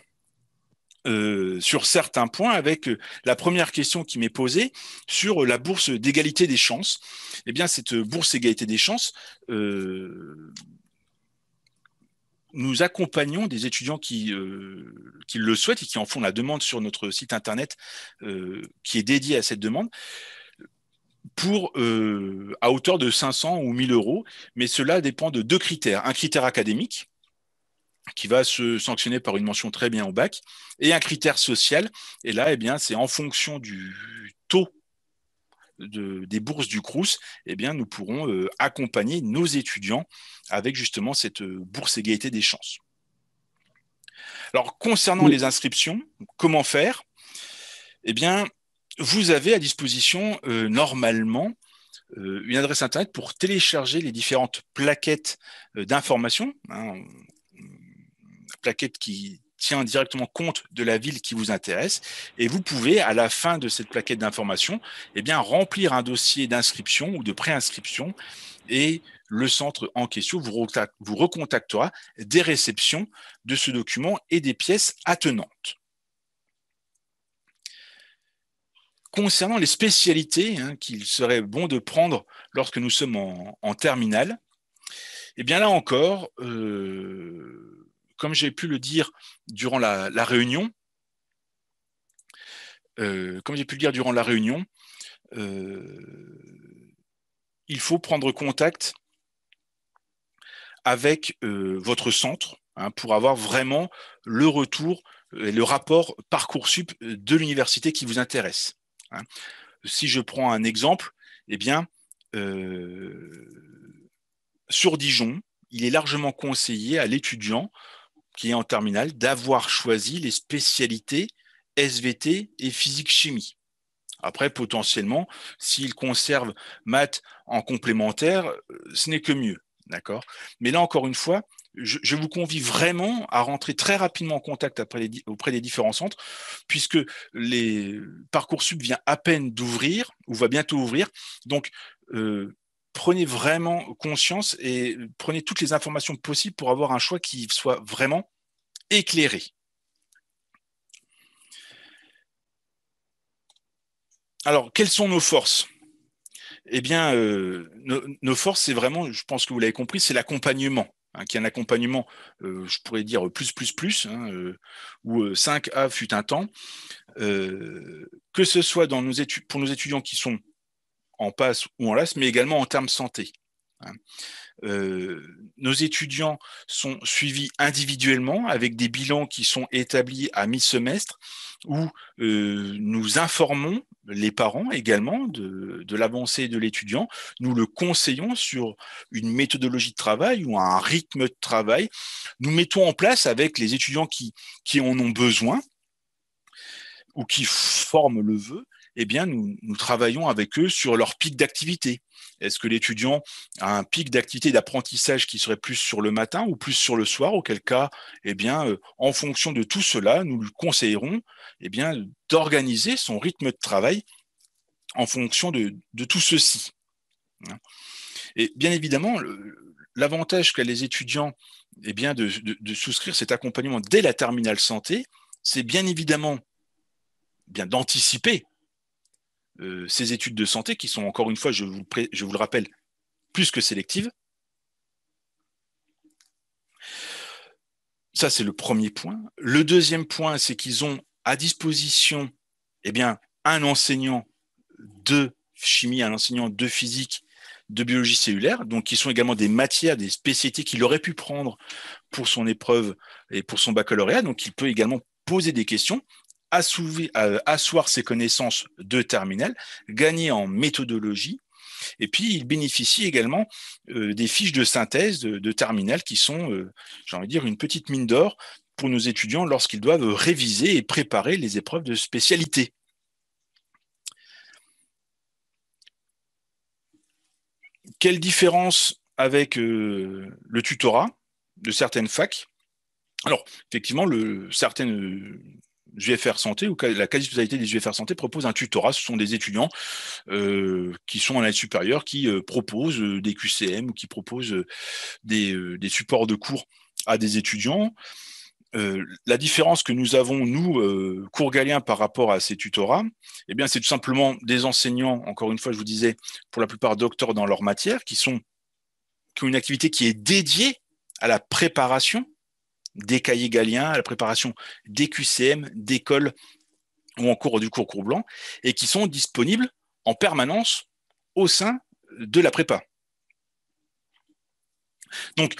euh, sur certains points avec euh, la première question qui m'est posée sur euh, la bourse d'égalité des chances. Eh bien, cette bourse d'égalité des chances, nous accompagnons des étudiants qui, qui, le souhaitent et qui en font la demande sur notre site internet qui est dédié à cette demande pour à hauteur de 500 ou 1000 euros, mais cela dépend de deux critères. Un critère académique, qui va se sanctionner par une mention très bien au bac, et un critère social. Et là, eh bien, c'est en fonction du taux des bourses du Crous, eh bien, nous pourrons euh, accompagner nos étudiants avec justement cette euh, bourse égalité des chances. Alors, concernant les inscriptions, comment faire Eh bien, vous avez à disposition euh, normalement une adresse internet pour télécharger les différentes plaquettes d'information. Hein, plaquette qui tient directement compte de la ville qui vous intéresse et vous pouvez à la fin de cette plaquette d'information eh bien remplir un dossier d'inscription ou de préinscription et le centre en question vous recontactera des réceptions de ce document et des pièces attenantes. Concernant les spécialités hein, qu'il serait bon de prendre lorsque nous sommes en, terminale, eh bien là encore, euh, comme j'ai pu le dire durant la, réunion, comme j'ai pu le dire durant la réunion, il faut prendre contact avec euh, votre centre hein, pour avoir vraiment le retour euh, et le rapport Parcoursup de l'université qui vous intéresse. Hein. Si je prends un exemple, eh bien, euh, sur Dijon, il est largement conseillé à l'étudiant qui est en terminale, d'avoir choisi les spécialités SVT et physique-chimie. Après, potentiellement, s'il conserve maths en complémentaire, euh, ce n'est que mieux. D'accord Mais là, encore une fois, je, vous convie vraiment à rentrer très rapidement en contact auprès des différents centres, puisque les Parcoursup vient à peine d'ouvrir, ou va bientôt ouvrir. Donc, euh, prenez vraiment conscience et prenez toutes les informations possibles pour avoir un choix qui soit vraiment éclairé. Alors, quelles sont nos forces Eh bien, euh, nos, forces, c'est vraiment, je pense que vous l'avez compris, c'est l'accompagnement hein, qui est un accompagnement, euh, je pourrais dire plus, plus, plus, hein, euh, ou 5A fut un temps, que ce soit pour nos étudiants qui sont en passe ou en lasse, mais également en termes santé. Hein. Euh, nos étudiants sont suivis individuellement avec des bilans qui sont établis à mi-semestre où euh, nous informons les parents également de, l'avancée de l'étudiant, nous le conseillons sur une méthodologie de travail ou un rythme de travail, nous mettons en place avec les étudiants qui, qui en ont besoin ou qui forment le vœu, eh bien, nous, travaillons avec eux sur leur pic d'activité. Est-ce que l'étudiant a un pic d'activité d'apprentissage qui serait plus sur le matin ou plus sur le soir Auquel cas, eh bien, euh, en fonction de tout cela, nous lui conseillerons eh bien, d'organiser son rythme de travail en fonction de, tout ceci. Et bien évidemment, l'avantage qu'ont les étudiants eh bien, de, de, souscrire cet accompagnement dès la terminale santé, c'est bien évidemment eh bien d'anticiper euh, ces études de santé qui sont, encore une fois, je vous, je vous le rappelle, plus que sélectives. Ça, c'est le premier point. Le deuxième point, c'est qu'ils ont à disposition eh bien, un enseignant de chimie, un enseignant de physique, de biologie cellulaire, donc qui sont également des matières, des spécialités qu'il aurait pu prendre pour son épreuve et pour son baccalauréat. Donc, il peut également poser des questions assouvir, euh, asseoir ses connaissances de terminal, gagner en méthodologie, et puis, il bénéficie également euh, des fiches de synthèse de, terminal qui sont, euh, j'ai envie de dire, une petite mine d'or pour nos étudiants lorsqu'ils doivent réviser et préparer les épreuves de spécialité. Quelle différence avec le tutorat de certaines facs Alors, effectivement, certaines UFR Santé, ou la quasi-totalité des UFR Santé propose un tutorat. Ce sont des étudiants euh, qui sont en année supérieure, qui euh, proposent euh, des QCM ou qui proposent des, supports de cours à des étudiants. la différence que nous avons, nous, cours galiens par rapport à ces tutorats, eh c'est tout simplement des enseignants, encore une fois, je vous disais, pour la plupart docteurs dans leur matière, qui, sont, qui ont une activité qui est dédiée à la préparation des cahiers galiens à la préparation des QCM, d'école ou encore du cours blanc, et qui sont disponibles en permanence au sein de la prépa. Donc,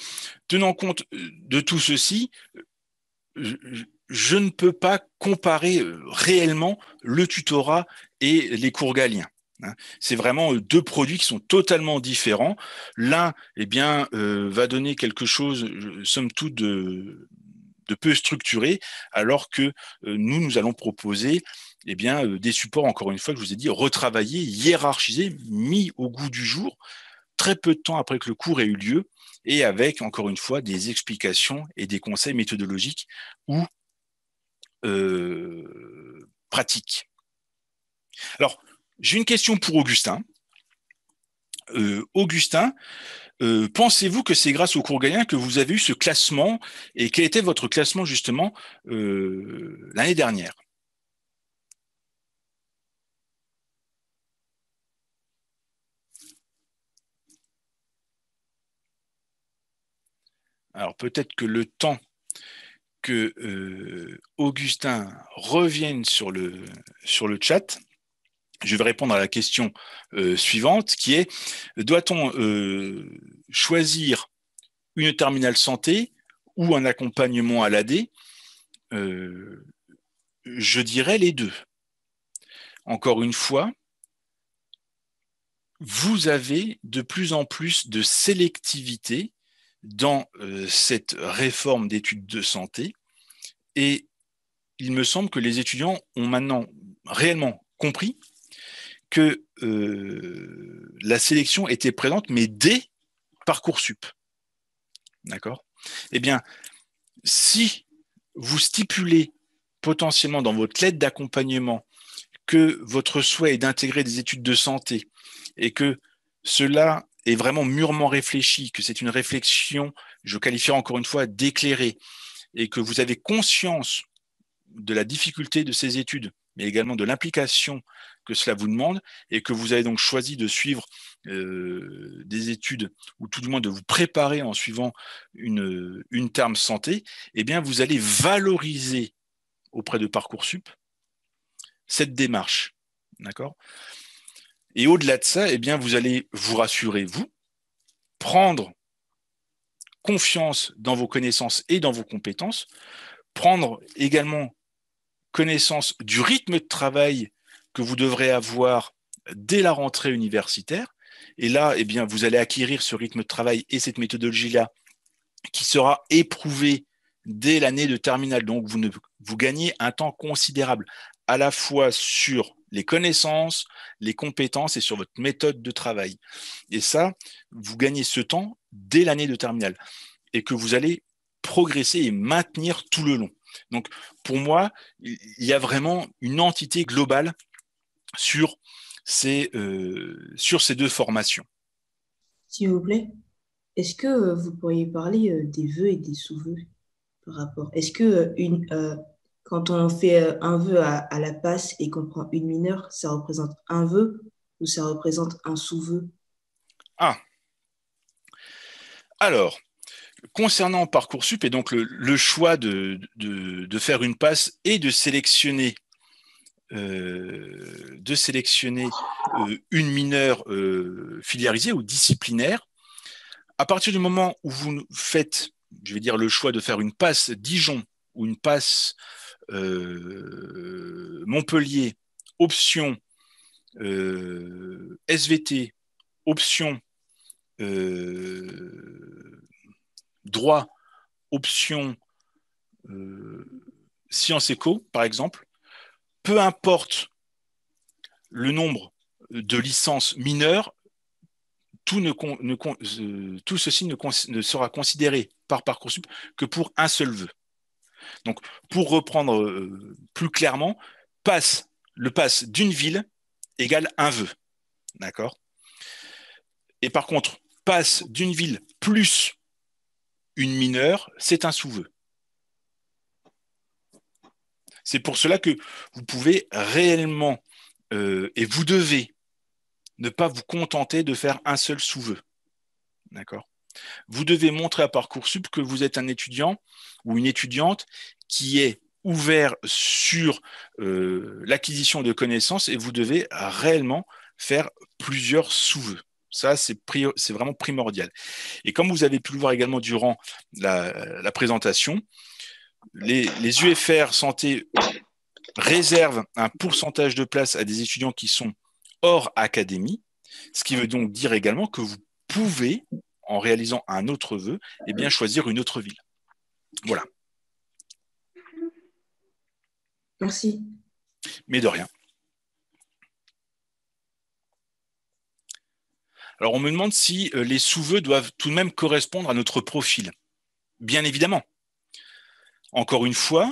tenant compte euh, de tout ceci, je ne peux pas comparer euh, réellement le tutorat et les cours galiens. Hein. C'est vraiment deux produits qui sont totalement différents. L'un, eh bien, euh, va donner quelque chose, somme toute, de, peu structuré, alors que euh, nous, nous allons proposer eh bien, euh, des supports, encore une fois, que je vous ai dit, retravaillés, hiérarchisés, mis au goût du jour, très peu de temps après que le cours ait eu lieu, et avec, encore une fois, des explications et des conseils méthodologiques ou pratiques. Alors, j'ai une question pour Augustin. Euh, Augustin, euh, pensez-vous que c'est grâce au cours gagnant que vous avez eu ce classement et quel était votre classement justement euh, l'année dernière Alors peut-être que le temps que Augustin revienne sur le, sur le chat je vais répondre à la question euh, suivante qui est doit-on euh, choisir une terminale santé ou un accompagnement à l'AD euh, Je dirais les deux. Encore une fois, vous avez de plus en plus de sélectivité dans cette réforme d'études de santé et il me semble que les étudiants ont maintenant réellement compris que euh, la sélection était présente, mais dès Parcoursup. D'accord Eh bien, si vous stipulez potentiellement dans votre lettre d'accompagnement que votre souhait est d'intégrer des études de santé et que cela est vraiment mûrement réfléchi, que c'est une réflexion, je qualifierai encore une fois, d'éclairée, et que vous avez conscience de la difficulté de ces études, mais également de l'implication que cela vous demande et que vous avez donc choisi de suivre euh, des études ou tout du moins de vous préparer en suivant une, terme santé, eh bien vous allez valoriser auprès de Parcoursup cette démarche. D'accord Et au-delà de ça, eh bien vous allez vous rassurer, vous, prendre confiance dans vos connaissances et dans vos compétences, prendre également connaissance du rythme de travail que vous devrez avoir dès la rentrée universitaire. Et là, eh bien, vous allez acquérir ce rythme de travail et cette méthodologie-là qui sera éprouvée dès l'année de terminale. Donc, vous, vous gagnez un temps considérable à la fois sur les connaissances, les compétences et sur votre méthode de travail. Et ça, vous gagnez ce temps dès l'année de terminale et que vous allez progresser et maintenir tout le long. Donc, pour moi, il y a vraiment une entité globale sur ces, euh, sur ces deux formations. S'il vous plaît, est-ce que euh, vous pourriez parler euh, des vœux et des sous-vœux par rapport Est-ce que une, quand on fait un vœu à, la passe et qu'on prend une mineure, ça représente un vœu ou ça représente un sous-vœu Ah Alors, concernant Parcoursup et donc le, choix de, faire une passe et de sélectionner euh, de sélectionner euh, une mineure euh, filiarisée ou disciplinaire. À partir du moment où vous faites, je vais dire, le choix de faire une passe Dijon ou une passe Montpellier, option SVT, option droit, option sciences éco, par exemple, peu importe le nombre de licences mineures, tout, euh, ceci ne, sera considéré par Parcoursup que pour un seul vœu. Donc, pour reprendre euh, plus clairement, passe, le pass d'une ville égale un vœu. D'accord Et par contre, passe d'une ville plus une mineure, c'est un sous-vœu. C'est pour cela que vous pouvez réellement euh, et vous devez ne pas vous contenter de faire un seul sous-vœu. D'accord Vous devez montrer à Parcoursup que vous êtes un étudiant ou une étudiante qui est ouvert sur euh, l'acquisition de connaissances et vous devez réellement faire plusieurs sous-vœux. Ça, c'est vraiment primordial. Et comme vous avez pu le voir également durant la présentation, les, UFR santé réservent un pourcentage de place à des étudiants qui sont hors académie, ce qui veut donc dire également que vous pouvez, en réalisant un autre vœu, eh bien, choisir une autre ville. Voilà. Merci. Mais de rien. Alors, on me demande si euh, les sous-vœux doivent tout de même correspondre à notre profil. Bien évidemment. Encore une fois,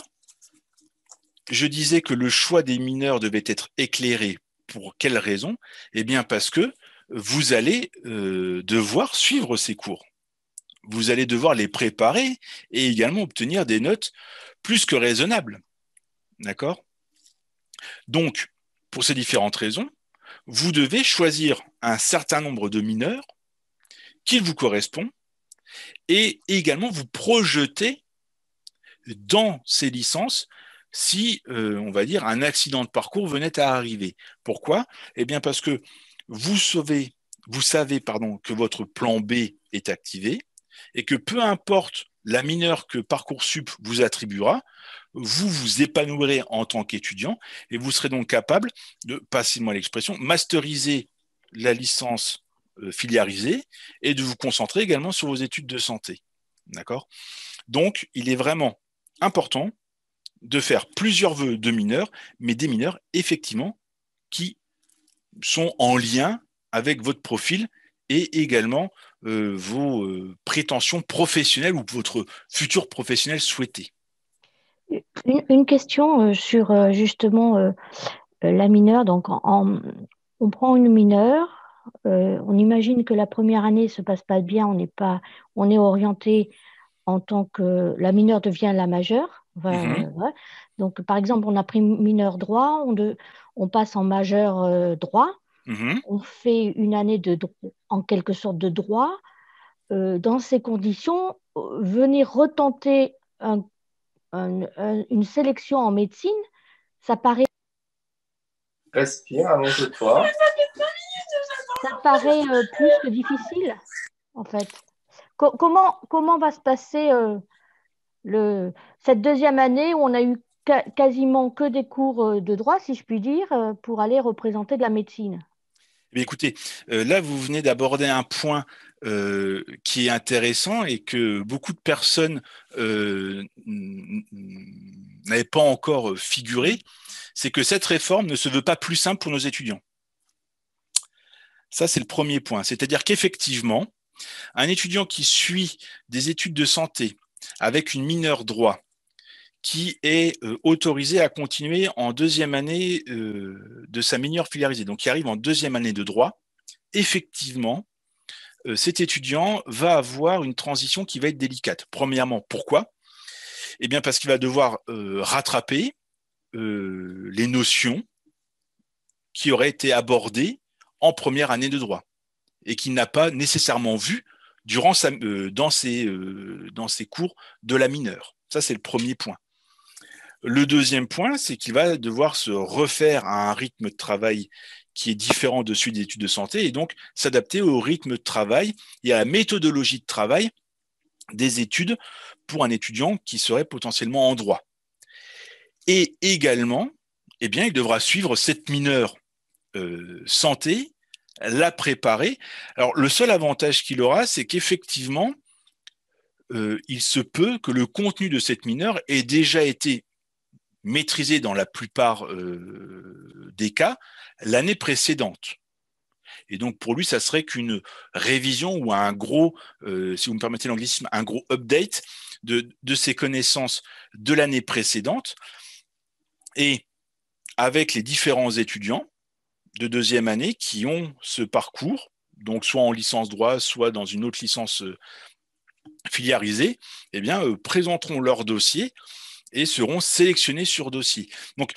je disais que le choix des mineurs devait être éclairé. Pour quelles raisons Eh bien parce que vous allez euh, devoir suivre ces cours. Vous allez devoir les préparer et également obtenir des notes plus que raisonnables. D'accord Donc, pour ces différentes raisons, vous devez choisir un certain nombre de mineurs qui vous correspondent et également vous projeter dans ces licences si, euh, on va dire, un accident de parcours venait à arriver. Pourquoi Eh bien parce que vous, sauvez, vous savez pardon, que votre plan B est activé et que peu importe la mineure que Parcoursup vous attribuera, vous vous épanouirez en tant qu'étudiant et vous serez donc capable de, passez-moi l'expression, masteriser la licence euh, filiarisée et de vous concentrer également sur vos études de santé. D'accord Donc, il est vraiment important de faire plusieurs vœux de mineurs, mais des mineurs effectivement qui sont en lien avec votre profil et également euh, vos euh, prétentions professionnelles ou votre futur professionnel souhaité. Une, question euh, sur justement la mineure. Donc, on prend une mineure, on imagine que la première année se passe pas bien, on n'est pas, on est orienté en tant que la mineure devient la majeure. Mhm. Donc, par exemple, on a pris mineur droit, on, on passe en majeur euh, droit, mhm. on fait une année de, en quelque sorte de droit. Euh, dans ces conditions, euh, venir retenter une sélection en médecine, ça paraît. Respire, allonge-toi. ça paraît plus que difficile, en fait comment, comment va se passer euh, le, cette deuxième année où on a eu quasiment que des cours euh, de droit, si je puis dire, euh, pour aller représenter de la médecine eh Écoutez, là, vous venez d'aborder un point qui est intéressant et que beaucoup de personnes n'avaient pas encore figuré, c'est que cette réforme ne se veut pas plus simple pour nos étudiants. Ça, c'est le premier point. C'est-à-dire qu'effectivement, un étudiant qui suit des études de santé avec une mineure droit, qui est euh, autorisé à continuer en deuxième année euh, de sa mineure filiarisée, donc qui arrive en deuxième année de droit, effectivement, euh, cet étudiant va avoir une transition qui va être délicate. Premièrement, pourquoi Eh bien parce qu'il va devoir rattraper les notions qui auraient été abordées en première année de droit et qu'il n'a pas nécessairement vu durant euh, dans, ses, euh, dans cours de la mineure. Ça, c'est le premier point. Le deuxième point, c'est qu'il va devoir se refaire à un rythme de travail qui est différent de celui des études de santé et donc s'adapter au rythme de travail et à la méthodologie de travail des études pour un étudiant qui serait potentiellement en droit. Et également, eh bien, il devra suivre cette mineure euh, santé la préparer. Alors le seul avantage qu'il aura, c'est qu'effectivement, euh, il se peut que le contenu de cette mineure ait déjà été maîtrisé dans la plupart euh, des cas l'année précédente. Et donc pour lui, ça serait qu'une révision ou un gros, euh, si vous me permettez l'anglicisme, un gros update de, de ses connaissances de l'année précédente. Et avec les différents étudiants, de deuxième année qui ont ce parcours, donc soit en licence droit, soit dans une autre licence euh, filiarisée, eh bien, euh, présenteront leur dossier et seront sélectionnés sur dossier. Donc,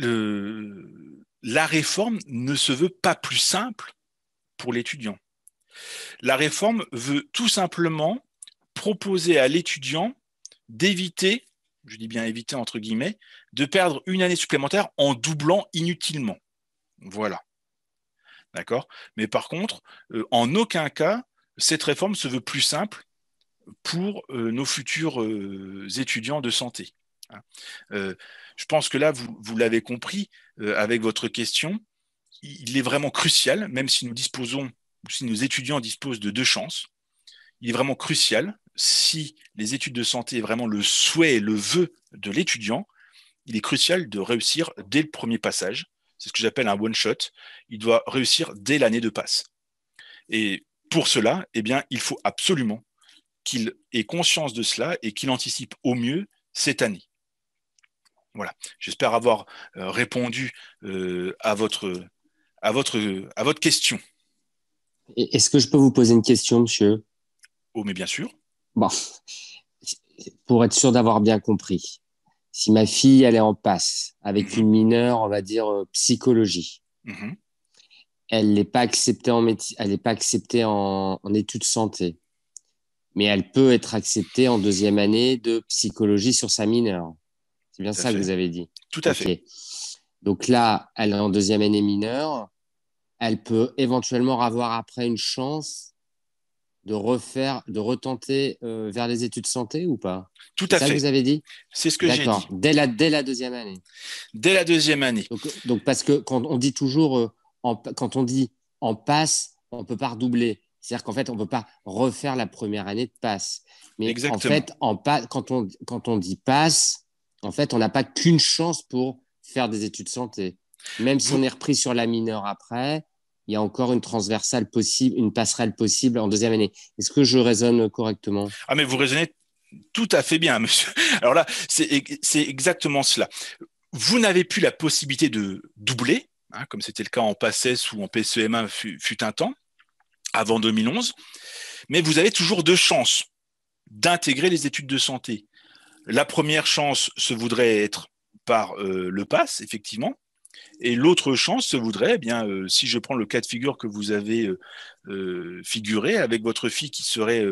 la réforme ne se veut pas plus simple pour l'étudiant. La réforme veut tout simplement proposer à l'étudiant d'éviter je dis bien éviter entre guillemets, de perdre une année supplémentaire en doublant inutilement. Voilà. D'accord Mais par contre, euh, en aucun cas, cette réforme se veut plus simple pour euh, nos futurs euh, étudiants de santé. Hein. je pense que là, vous, vous l'avez compris avec votre question, il est vraiment crucial, même si nous disposons, si nos étudiants disposent de deux chances, il est vraiment crucial si les études de santé est vraiment le souhait et le vœu de l'étudiant, il est crucial de réussir dès le premier passage. C'est ce que j'appelle un one-shot. Il doit réussir dès l'année de passe. Et pour cela, eh bien, il faut absolument qu'il ait conscience de cela et qu'il anticipe au mieux cette année. Voilà. J'espère avoir euh, répondu euh, à, votre, à, votre, à votre question. Est-ce que je peux vous poser une question, monsieur Oh, mais bien sûr. Bon, pour être sûr d'avoir bien compris, si ma fille elle est en passe avec mhm. une mineure, on va dire euh, psychologie, mhm. elle n'est pas acceptée en elle pas acceptée en, études santé, mais elle peut être acceptée en deuxième année de psychologie sur sa mineure. C'est bien ça que vous avez dit. Tout à fait. Donc là, elle est en deuxième année mineure, elle peut éventuellement avoir après une chance de refaire, de retenter euh, vers les études de santé ou pas Tout à fait. Ça, vous avez dit C'est ce que j'ai dit. Dès dès la deuxième année. Dès la deuxième année. Donc, parce que quand on dit toujours, euh, en, quand on dit en passe, on ne peut pas redoubler. C'est-à-dire qu'en fait, on ne peut pas refaire la première année de passe. Mais en fait, en quand, on, quand on dit passe, en fait, on n'a pas qu'une chance pour faire des études de santé. Même si on est repris sur la mineure après, il y a encore une transversale possible, une passerelle possible en deuxième année. Est-ce que je raisonne correctement Ah, mais vous raisonnez tout à fait bien, monsieur. Alors là, c'est exactement cela. Vous n'avez plus la possibilité de doubler, hein, comme c'était le cas en PACES ou en PCM1 e fut, un temps, avant 2011, mais vous avez toujours deux chances d'intégrer les études de santé. La première chance se voudrait être par euh, le PASS, e effectivement, et l'autre chance se voudrait, eh bien, euh, si je prends le cas de figure que vous avez euh, euh, figuré, avec votre fille qui serait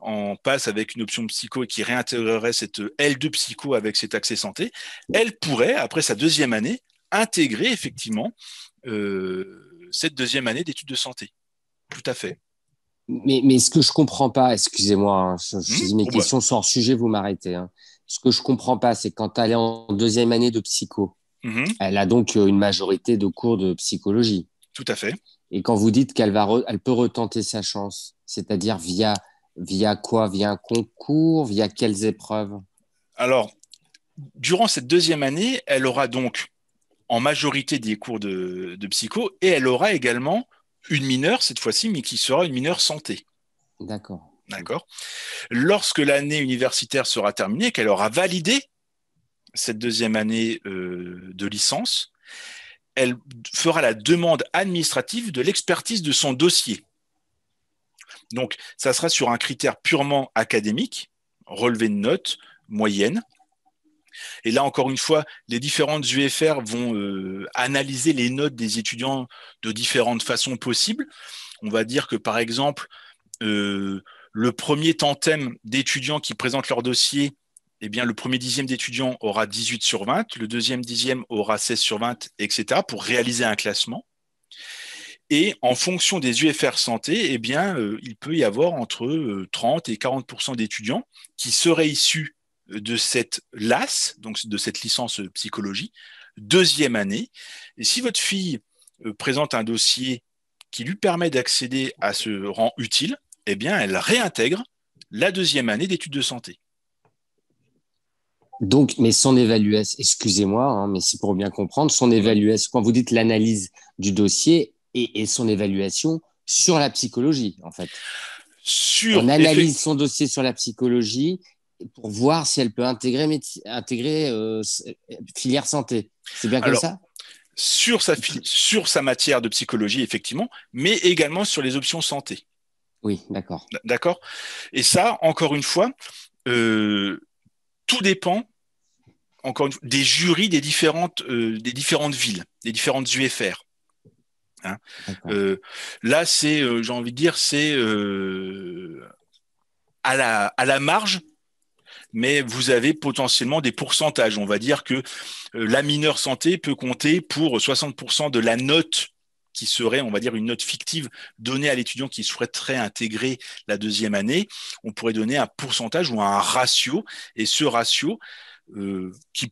en passe avec une option psycho et qui réintégrerait cette L2 psycho avec cet accès santé, elle pourrait, après sa deuxième année, intégrer effectivement cette deuxième année d'études de santé. Tout à fait. Mais, ce que je comprends pas, excusez-moi, hein, mmh, mes questions sont hors sujet, vous m'arrêtez. Hein. Ce que je comprends pas, c'est quand elle est en deuxième année de psycho, Mhm. Elle a donc euh, une majorité de cours de psychologie. Tout à fait. Et quand vous dites qu'elle va, elle peut retenter sa chance, c'est-à-dire via, via quoi Via un concours Via quelles épreuves Alors, durant cette deuxième année, elle aura donc en majorité des cours de, de psycho et elle aura également une mineure cette fois-ci, mais qui sera une mineure santé. D'accord. D'accord. Lorsque l'année universitaire sera terminée, qu'elle aura validé cette deuxième année euh, de licence, elle fera la demande administrative de l'expertise de son dossier. Donc, ça sera sur un critère purement académique, relevé de notes, moyenne. Et là, encore une fois, les différentes UFR vont euh, analyser les notes des étudiants de différentes façons possibles. On va dire que, par exemple, euh, le premier tantème d'étudiants qui présentent leur dossier eh bien, le premier dixième d'étudiants aura 18 sur 20, le deuxième dixième aura 16 sur 20, etc., pour réaliser un classement. Et en fonction des UFR santé, eh bien, euh, il peut y avoir entre 30 euh, et 40 d'étudiants qui seraient issus euh, de cette LAS, donc de cette licence psychologie, deuxième année. Et si votre fille présente un dossier qui lui permet d'accéder à ce rang utile, eh bien, elle réintègre la deuxième année d'études de santé. Donc, mais son évaluation, excusez-moi, hein, mais c'est pour bien comprendre, son évaluation, quand vous dites l'analyse du dossier et, son évaluation sur la psychologie, en fait. Sur, On analyse son dossier sur la psychologie pour voir si elle peut intégrer, euh, euh, filière santé. C'est bien comme ça sur sa, sur sa matière de psychologie, effectivement, mais également sur les options santé. Oui, d'accord. D'accord. Et ça, encore une fois, euh, tout dépend encore une fois, des jurys des différentes, euh, des différentes villes, des différentes UFR. Hein. Euh, là, c'est, euh, j'ai envie de dire, c'est à, la, à la marge, mais vous avez potentiellement des pourcentages. On va dire que la mineure santé peut compter pour 60% de la note qui serait, on va dire, une note fictive donnée à l'étudiant qui souhaiterait intégrer la deuxième année. On pourrait donner un pourcentage ou un ratio, et ce ratio, euh, qui,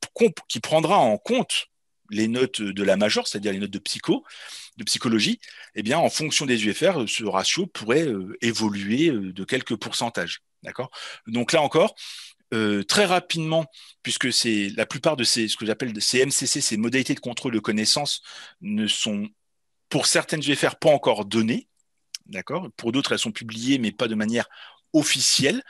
prendra en compte les notes de la majeure, c'est-à-dire les notes de psycho, de psychologie, eh bien, en fonction des UFR, euh, ce ratio pourrait euh, évoluer de quelques pourcentages. D'accord Donc là encore, très rapidement, puisque c'est la plupart de ces, ce que j'appelle ces MCC, ces modalités de contrôle de connaissances, ne sont pour certaines UFR pas encore données. D'accord Pour d'autres, elles sont publiées, mais pas de manière officielle.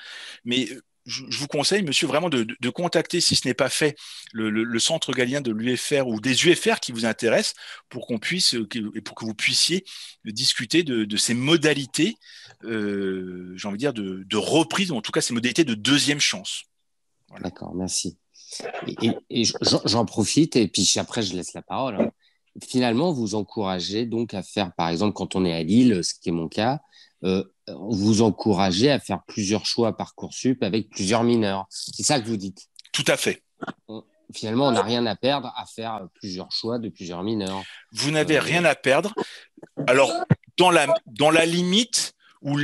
Mais je, vous conseille, monsieur, vraiment de, contacter, si ce n'est pas fait, le, centre galien de l'UFR ou des UFR qui vous intéressent pour qu'on puisse euh, et pour que vous puissiez discuter de, ces modalités, euh, j'ai envie de dire, de, reprise, ou en tout cas ces modalités de deuxième chance. D'accord, merci. et j'en profite, et puis après, je laisse la parole. Hein. Finalement, vous encouragez donc à faire, par exemple, quand on est à Lille, ce qui est mon cas, euh, vous encourager à faire plusieurs choix par sup' avec plusieurs mineurs. C'est ça que vous dites Tout à fait. finalement, on n'a rien à perdre à faire plusieurs choix de plusieurs mineurs. Vous n'avez euh, rien à perdre. Alors, dans la, dans la limite où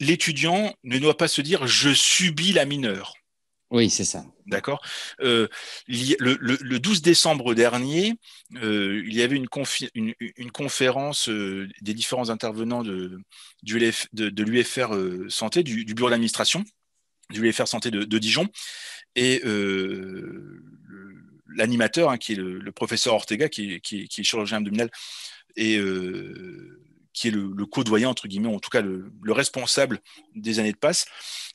l'étudiant ne doit pas se dire je subis la mineure. Oui, c'est ça. D'accord. Euh, le, 12 décembre dernier, euh, il y avait une, conférence euh, des différents intervenants de, du l'UFR Santé, du, bureau d'administration du l'UFR Santé de, Dijon. Et l'animateur, hein, qui est le, professeur Ortega, qui, est chirurgien abdominal, et qui est le, le entre guillemets, en tout cas le, responsable des années de passe,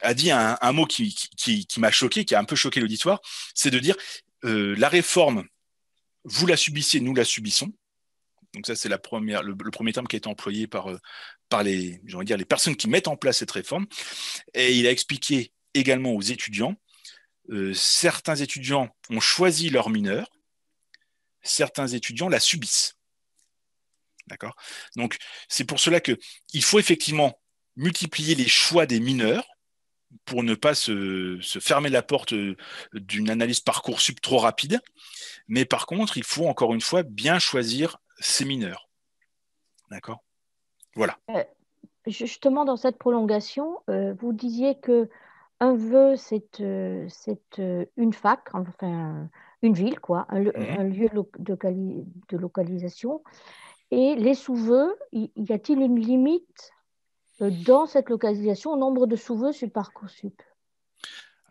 a dit un, mot qui, m'a choqué, qui a un peu choqué l'auditoire, c'est de dire euh, la réforme, vous la subissez, nous la subissons. Donc ça, c'est le, premier terme qui a été employé par, euh, les, dire, les personnes qui mettent en place cette réforme. Et il a expliqué également aux étudiants, euh, certains étudiants ont choisi leur mineur, certains étudiants la subissent. D'accord Donc, c'est pour cela qu'il faut effectivement multiplier les choix des mineurs pour ne pas se, se fermer la porte euh, d'une analyse parcoursup trop rapide. Mais par contre, il faut encore une fois bien choisir ces mineurs. D'accord Voilà. Euh, justement, dans cette prolongation, euh, vous disiez que un vœu, c'est une fac, enfin une ville, quoi, un, mmh. lieu de, de localisation. Et les sous-vœux, y a-t-il une limite euh, dans cette localisation au nombre de sous-vœux sur Parcoursup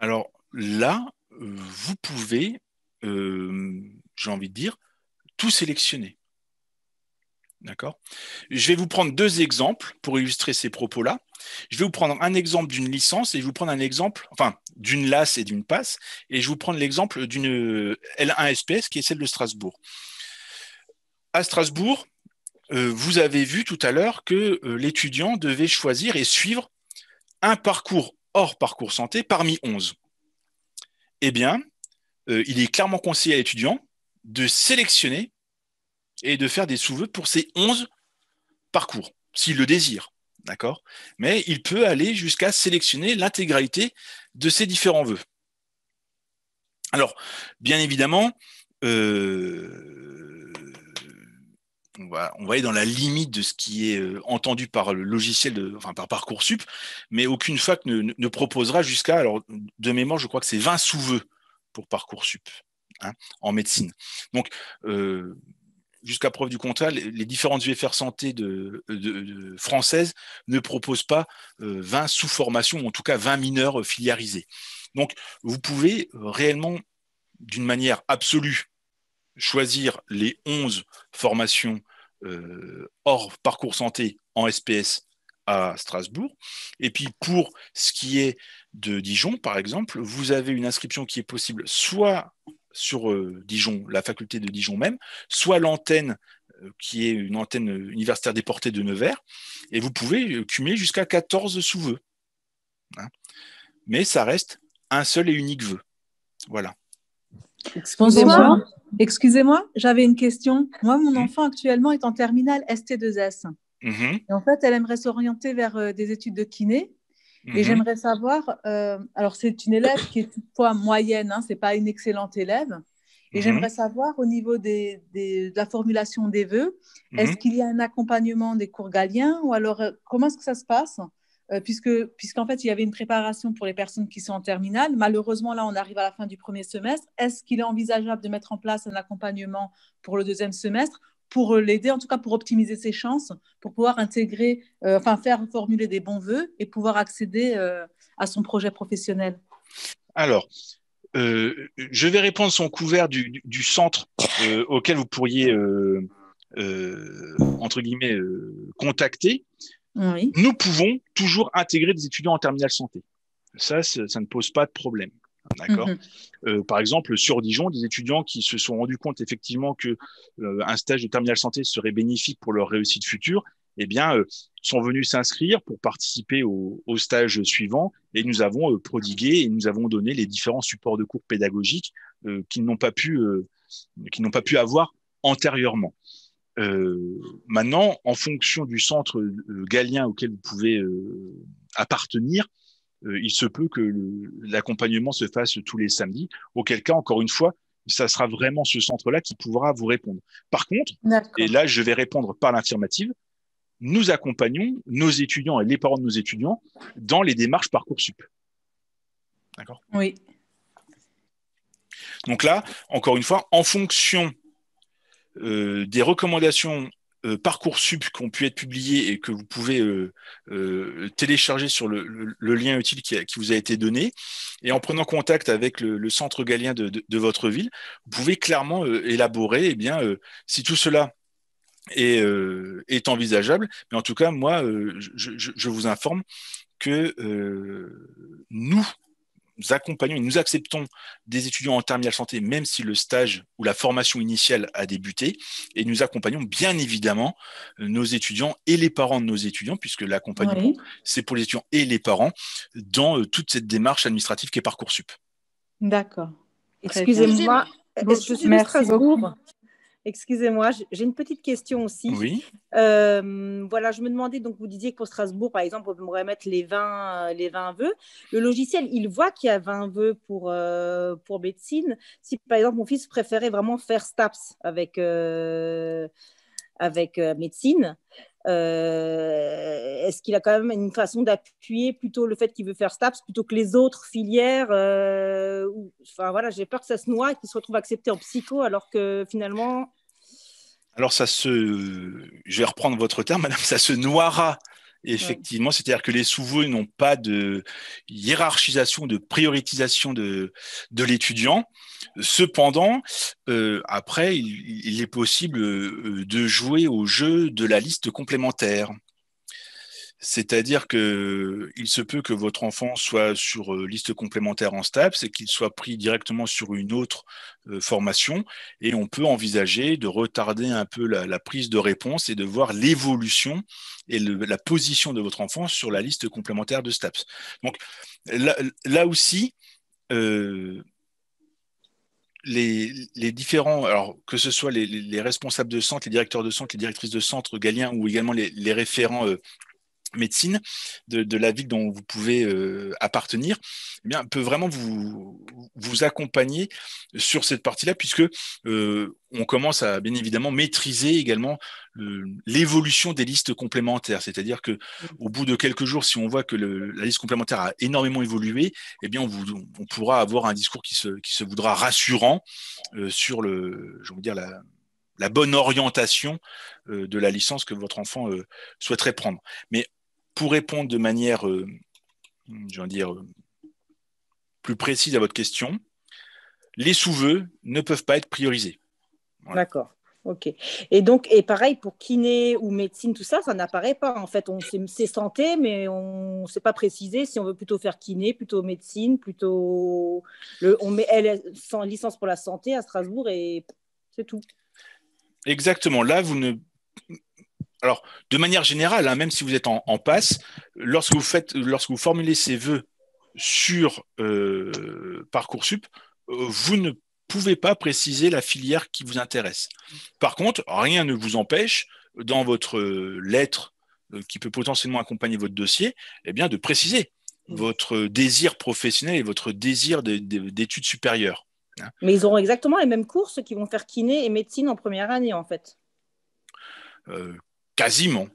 Alors là, vous pouvez, euh, j'ai envie de dire, tout sélectionner. D'accord Je vais vous prendre deux exemples pour illustrer ces propos-là. Je vais vous prendre un exemple d'une licence et je vais vous prendre un exemple, enfin, d'une LAS et d'une PAS, et je vais vous prendre l'exemple d'une euh, L1 SPS qui est celle de Strasbourg. À Strasbourg, euh, vous avez vu tout à l'heure que euh, l'étudiant devait choisir et suivre un parcours hors parcours santé parmi 11. Eh bien, euh, il est clairement conseillé à l'étudiant de sélectionner et de faire des sous-vœux pour ces 11 parcours, s'il le désire. D'accord Mais il peut aller jusqu'à sélectionner l'intégralité de ces différents vœux. Alors, bien évidemment, on va, aller dans la limite de ce qui est euh, entendu par le logiciel, de, enfin par Parcoursup, mais aucune fac ne, proposera jusqu'à, alors de mémoire, je crois que c'est 20 sous-vœux pour Parcoursup hein, en médecine. Donc, euh, jusqu'à preuve du contraire, les, différentes UFR santé de, françaises ne proposent pas 20 euh, sous-formations, ou en tout cas 20 mineurs filiarisés. Donc, vous pouvez réellement, d'une manière absolue, choisir les 11 formations euh, hors parcours santé en SPS à Strasbourg. Et puis pour ce qui est de Dijon, par exemple, vous avez une inscription qui est possible soit sur euh, Dijon, la faculté de Dijon même, soit l'antenne euh, qui est une antenne universitaire déportée de Nevers, et vous pouvez cumuler jusqu'à 14 sous-vœux. Hein. Mais ça reste un seul et unique vœu. Voilà. Excusez-moi, Excusez-moi, j'avais une question. Moi, mon enfant actuellement est en terminale ST2S. Mhm. en fait, elle aimerait s'orienter vers euh, des études de kiné. Et mhm. j'aimerais savoir, euh, alors c'est une élève qui est toutefois moyenne, hein, ce n'est pas une excellente élève. Et mhm. j'aimerais savoir au niveau de la formulation des vœux, est-ce qu'il y a un accompagnement des cours galliens ou alors euh, comment est-ce que ça se passe euh, puisque puisqu'en fait, il y avait une préparation pour les personnes qui sont en terminale. Malheureusement, là, on arrive à la fin du premier semestre. Est-ce qu'il est envisageable de mettre en place un accompagnement pour le deuxième semestre pour euh, l'aider, en tout cas pour optimiser ses chances, pour pouvoir intégrer, euh, enfin faire formuler des bons voeux et pouvoir accéder à son projet professionnel Alors, je vais répondre son couvert du, du centre auquel vous pourriez, entre guillemets, contacter nous pouvons toujours intégrer des étudiants en terminale santé. Ça, ça ne pose pas de problème. D'accord. Mhm. euh, par exemple, sur Dijon, des étudiants qui se sont rendus compte effectivement que euh, un stage de terminale santé serait bénéfique pour leur réussite future, eh bien, euh, sont venus s'inscrire pour participer au, au, stage suivant et nous avons euh, prodigué et nous avons donné les différents supports de cours pédagogiques qu'ils n'ont pas pu qu'ils n'ont pas pu avoir antérieurement. Euh, maintenant, en fonction du centre euh, galien auquel vous pouvez euh, appartenir, il se peut que l'accompagnement se fasse tous les samedis, auquel cas, encore une fois, ça sera vraiment ce centre-là qui pourra vous répondre. Par contre, et là, je vais répondre par l'affirmative, nous accompagnons nos étudiants et les parents de nos étudiants dans les démarches Parcoursup. D'accord Oui. Donc là, encore une fois, en fonction euh, des recommandations euh, sup qui ont pu être publiées et que vous pouvez euh, télécharger sur le, lien utile qui, vous a été donné. Et en prenant contact avec le, centre galien de, votre ville, vous pouvez clairement élaborer eh bien, si tout cela est, est, envisageable. Mais en tout cas, moi, je, je vous informe que nous, nous accompagnons et nous acceptons des étudiants en terminale santé, même si le stage ou la formation initiale a débuté, et nous accompagnons bien évidemment nos étudiants et les parents de nos étudiants, puisque l'accompagnement, c'est pour les étudiants et les parents, dans euh, toute cette démarche administrative qui est Parcoursup. D'accord. Excusez-moi. merci beaucoup. Excusez-moi, j'ai une petite question aussi. Oui. Euh, voilà, je me demandais, donc vous disiez qu'au Strasbourg, par exemple, on pourrait mettre les 20, euh, les 20 vœux. Le logiciel, il voit qu'il y a 20 vœux pour, euh, pour médecine. Si, par exemple, mon fils préférait vraiment faire STAPS avec, avec médecine, euh, est-ce qu'il a quand même une façon d'appuyer plutôt le fait qu'il veut faire STAPS plutôt que les autres filières euh, Enfin voilà, j'ai peur que ça se noie et qu'il se retrouve accepté en psycho alors que finalement. Alors ça se, je vais reprendre votre terme, madame, ça se noiera Effectivement, c'est-à-dire que les sous vœux n'ont pas de hiérarchisation, de prioritisation de, de l'étudiant. Cependant, euh, après, il, est possible euh, de jouer au jeu de la liste complémentaire. C'est-à-dire qu'il se peut que votre enfant soit sur euh, liste complémentaire en STAPS et qu'il soit pris directement sur une autre euh, formation et on peut envisager de retarder un peu la, prise de réponse et de voir l'évolution et la position de votre enfant sur la liste complémentaire de STAPS. Donc là, aussi, euh, les, différents, alors que ce soit les, responsables de centre, les directeurs de centre, les directrices de centre galiens ou également les référents médecine de, la ville dont vous pouvez euh, appartenir, eh bien, peut vraiment vous, vous accompagner sur cette partie-là, puisque euh, on commence à bien évidemment maîtriser également l'évolution des listes complémentaires. C'est-à-dire que mmh. au bout de quelques jours, si on voit que la liste complémentaire a énormément évolué, eh bien, on, pourra avoir un discours qui se, qui se voudra rassurant euh, sur le, dire, la, bonne orientation de la licence que votre enfant souhaiterait prendre. Mais pour répondre de manière, euh, dire, plus précise à votre question, les sous-vœux ne peuvent pas être priorisés. D'accord. Ok. Et donc, et pareil pour kiné ou médecine, tout ça, ça n'apparaît pas. En fait, on c'est santé, mais on ne sait pas préciser si on veut plutôt faire kiné, plutôt médecine, plutôt le, on met elle sans licence pour la santé à Strasbourg et c'est tout. Exactement. Là, vous ne alors, de manière générale, hein, même si vous êtes en, passe, lorsque vous formulez ces vœux sur euh, Parcoursup, euh, vous ne pouvez pas préciser la filière qui vous intéresse. Par contre, rien ne vous empêche, dans votre euh, lettre qui peut potentiellement accompagner votre dossier, eh bien, de préciser mm. votre désir professionnel et votre désir d'études supérieures. Hein. Mais ils auront exactement les mêmes courses qui vont faire kiné et médecine en première année, en fait quasiment.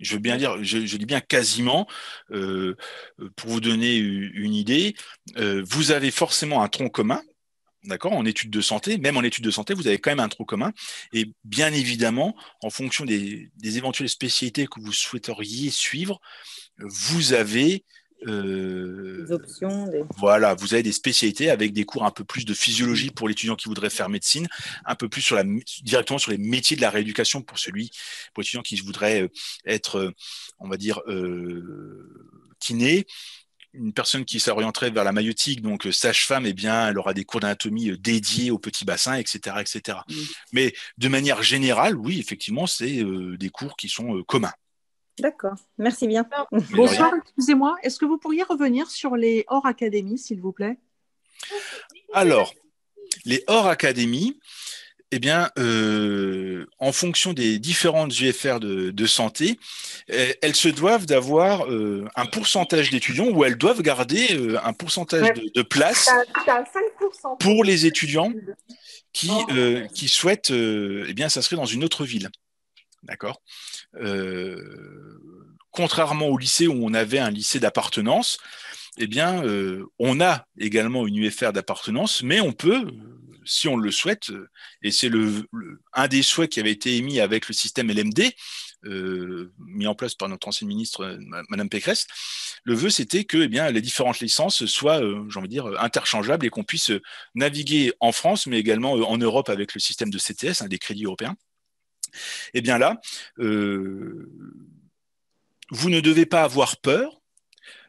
Je veux bien dire, je, dis bien quasiment, euh, pour vous donner une idée, euh, vous avez forcément un tronc commun, d'accord, en études de santé, même en études de santé, vous avez quand même un tronc commun. Et bien évidemment, en fonction des éventuelles spécialités que vous souhaiteriez suivre, vous avez euh, voilà, vous avez des spécialités avec des cours un peu plus de physiologie pour l'étudiant qui voudrait faire médecine, un peu plus sur la, directement sur les métiers de la rééducation pour celui, pour l'étudiant qui voudrait euh, être, euh, on va dire, kiné. Une personne qui s'orienterait vers la maïotique, donc sage-femme, eh bien, elle aura des cours d'anatomie dédiés au petit bassin, etc., etc. Mm. Mais de manière générale, oui, effectivement, c'est des cours qui sont communs. D'accord, merci bien. bonsoir, excusez-moi, est-ce que vous pourriez revenir sur les hors académies, s'il vous plaît Alors, les hors académies, eh bien, euh, en fonction des différentes UFR de, santé, eh, elles se doivent d'avoir euh, un pourcentage d'étudiants ou elles doivent garder euh, un pourcentage de, place places pour les étudiants qui, qui souhaitent eh s'inscrire dans une autre ville. D'accord euh, Contrairement au lycée où on avait un lycée d'appartenance, eh bien, euh, on a également une UFR d'appartenance, mais on peut, euh, si on le souhaite, et c'est le, un des souhaits qui avait été émis avec le système LMD, mis en place par notre ancienne ministre, Madame Pécresse, le vœu, c'était que eh bien, les différentes licences soient, dire, interchangeables et qu'on puisse naviguer en France, mais également en Europe avec le système de CTS, un hein, des crédits européens eh bien là, euh, vous ne devez pas avoir peur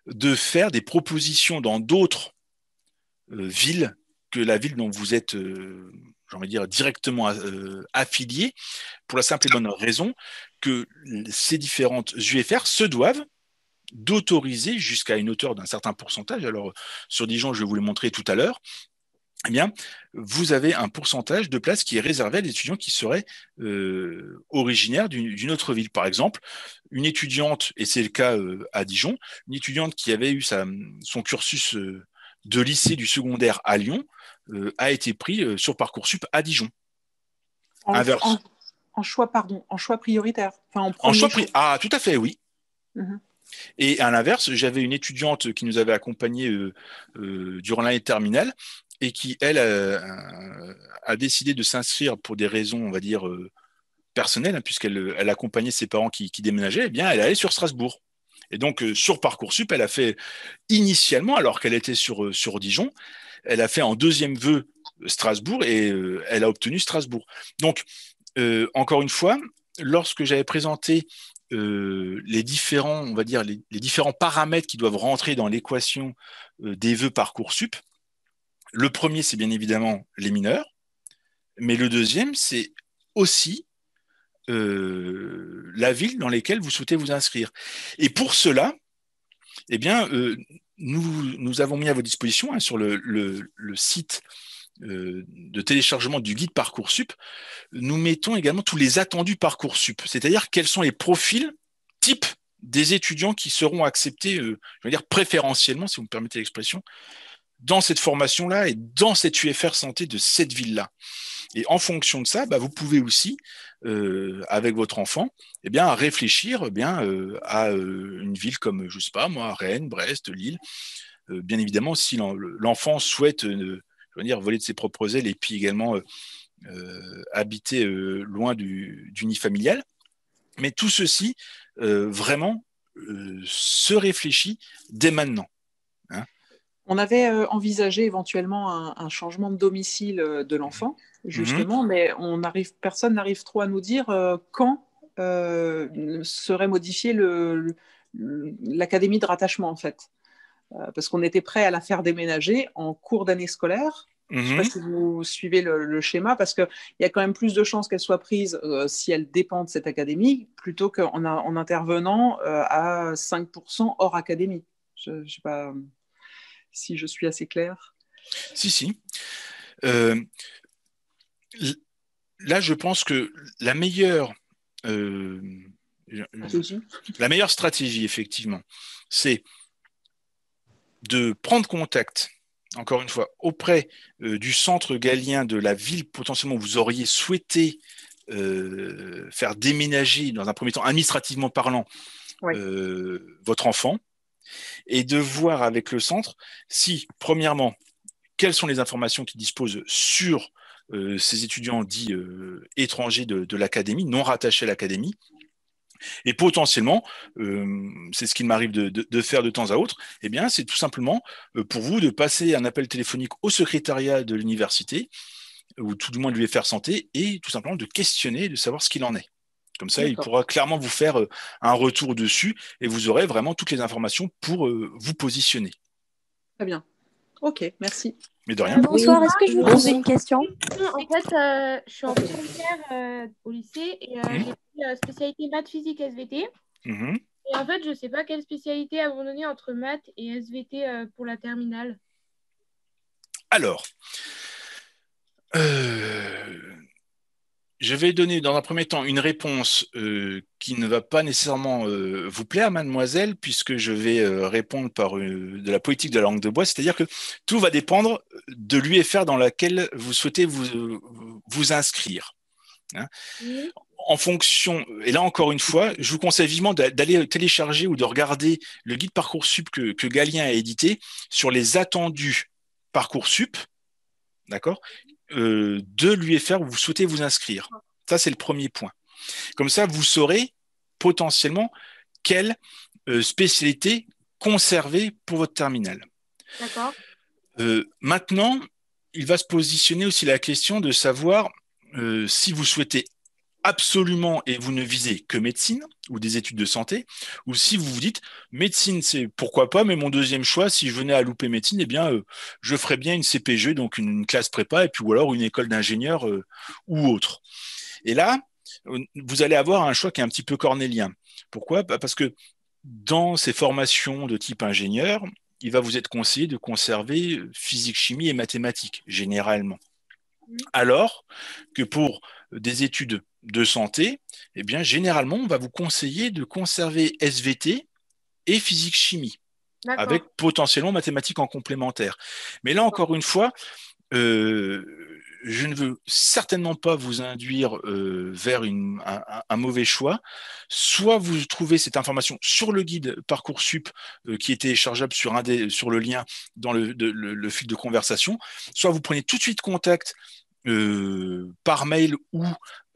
de faire des propositions dans d'autres euh, villes que la ville dont vous êtes, euh, dire, directement affilié, pour la simple et bonne raison que ces différentes UFR se doivent d'autoriser jusqu'à une hauteur d'un certain pourcentage. Alors, sur Dijon, je vais vous le montrer tout à l'heure, eh bien, vous avez un pourcentage de places qui est réservé à des étudiants qui seraient euh, originaires d'une autre ville. Par exemple, une étudiante, et c'est le cas euh, à Dijon, une étudiante qui avait eu son cursus euh, de lycée du secondaire à Lyon euh, a été prise sur Parcoursup à Dijon. En, en, choix, pardon, en choix prioritaire. Ah, tout à fait, oui. Mm-hmm. Et à l'inverse, j'avais une étudiante qui nous avait accompagnés durant l'année terminale et qui, elle, a, décidé de s'inscrire pour des raisons, on va dire, euh, personnelles, hein, puisqu'elle euh, elle accompagnait ses parents qui, déménageaient, eh bien, elle allait sur Strasbourg. Et donc, euh, sur Parcoursup, elle a fait initialement, alors qu'elle était sur, sur Dijon, elle a fait en deuxième vœu Strasbourg et elle a obtenu Strasbourg. Donc, encore une fois, lorsque j'avais présenté les différents, on va dire, les, différents paramètres qui doivent rentrer dans l'équation des vœux Parcoursup, le premier, c'est bien évidemment les mineurs, mais le deuxième, c'est aussi euh, la ville dans laquelle vous souhaitez vous inscrire. Et pour cela, eh bien, euh, nous, avons mis à vos dispositions hein, sur le, site euh, de téléchargement du guide Parcoursup, nous mettons également tous les attendus Parcoursup, c'est-à-dire quels sont les profils types des étudiants qui seront acceptés, je veux dire préférentiellement, si vous me permettez l'expression, dans cette formation-là et dans cette UFR santé de cette ville-là. Et en fonction de ça, bah, vous pouvez aussi, euh, avec votre enfant, eh bien, réfléchir eh bien, euh, à euh, une ville comme, je sais pas, moi, Rennes, Brest, Lille. bien évidemment, si l'enfant souhaite je veux voler de ses propres ailes et puis également habiter loin du, nid familial. Mais tout ceci, vraiment, se réfléchit dès maintenant. Hein. On avait euh, envisagé éventuellement un, changement de domicile euh, de l'enfant, mhm. justement, mais on arrive, personne n'arrive trop à nous dire euh, quand serait modifiée l'académie de rattachement, en fait. parce qu'on était prêt à la faire déménager en cours d'année scolaire. Je sais pas mhm. si vous suivez le, schéma, parce qu'il y a quand même plus de chances qu'elle soit prise si elle dépend de cette académie, plutôt qu'en intervenant à 5% hors académie. Je, je sais pas si je suis assez clair. Si, si. Euh, là, je pense que la meilleure, euh, la meilleure stratégie, effectivement, c'est de prendre contact, encore une fois, auprès euh, du centre galien de la ville potentiellement où vous auriez souhaité faire déménager, dans un premier temps, administrativement parlant, votre enfant et de voir avec le centre si, premièrement, quelles sont les informations qu'il dispose sur euh, ces étudiants dits euh, étrangers de, l'académie, non rattachés à l'académie. Et potentiellement, euh, c'est ce qu'il m'arrive de, faire de temps à autre, eh bien, c'est tout simplement pour vous de passer un appel téléphonique au secrétariat de l'université, ou tout du moins de lui faire santé, et tout simplement de questionner, de savoir ce qu'il en est. Comme ça, il pourra clairement vous faire euh, un retour dessus et vous aurez vraiment toutes les informations pour euh, vous positionner. Très bien. Ok, merci. Mais de rien. Euh, bonsoir, est-ce que je vous pose une question En fait, je suis en première au lycée et mhm. j'ai fait spécialité maths, physique, SVT. Mhm. Et en fait, je ne sais pas quelle spécialité abandonner entre maths et SVT pour la terminale. Alors, je vais donner dans un premier temps une réponse euh, qui ne va pas nécessairement euh, vous plaire, mademoiselle, puisque je vais euh, répondre par de la politique de la langue de bois, c'est-à-dire que tout va dépendre de l'UFR dans laquelle vous souhaitez vous, vous inscrire. Hein. En fonction, et là encore une fois, je vous conseille vivement d'aller télécharger ou de regarder le guide Parcoursup que, que Galien a édité sur les attendus Parcoursup, d'accord euh, de l'UFR où vous souhaitez vous inscrire. Ça, c'est le premier point. Comme ça, vous saurez potentiellement quelle euh, spécialité conserver pour votre terminal. D'accord. Euh, maintenant, il va se positionner aussi la question de savoir si vous souhaitez absolument et vous ne visez que médecine, ou des études de santé, ou si vous vous dites médecine, c'est pourquoi pas, mais mon deuxième choix, si je venais à louper médecine, eh bien, euh, je ferais bien une CPG, donc une, classe prépa, et puis ou alors une école d'ingénieur euh, ou autre. Et là, euh, vous allez avoir un choix qui est un petit peu cornélien. Pourquoi bah, Parce que dans ces formations de type ingénieur, il va vous être conseillé de conserver physique, chimie et mathématiques, généralement. Mmh. Alors que pour des études de santé, eh bien, généralement, on va vous conseiller de conserver SVT et physique-chimie, avec potentiellement mathématiques en complémentaire. Mais là, encore une fois, euh, je ne veux certainement pas vous induire euh, vers un, mauvais choix. Soit vous trouvez cette information sur le guide Parcoursup euh, qui était chargeable sur, un sur le lien dans le, le, fil de conversation, soit vous prenez tout de suite contact euh, par mail ou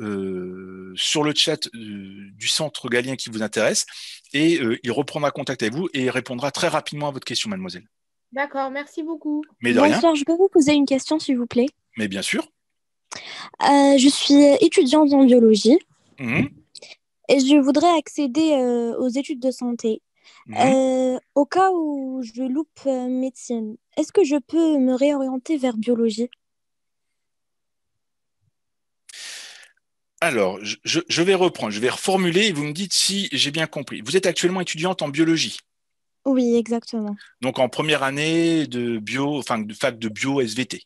euh, sur le chat euh, du centre galien qui vous intéresse et il reprendra contact avec vous et répondra très rapidement à votre question, mademoiselle. D'accord, merci beaucoup. Mais de Bonsoir, je peux vous poser une question, s'il vous plaît Mais bien sûr. je suis étudiante en biologie mmh. et je voudrais accéder aux études de santé. Mmh. au cas où je loupe médecine, est-ce que je peux me réorienter vers biologie Alors, je, vais reprendre, je vais reformuler et vous me dites si j'ai bien compris. Vous êtes actuellement étudiante en biologie. Oui, exactement. Donc en première année de bio, enfin de fac de bio SVT.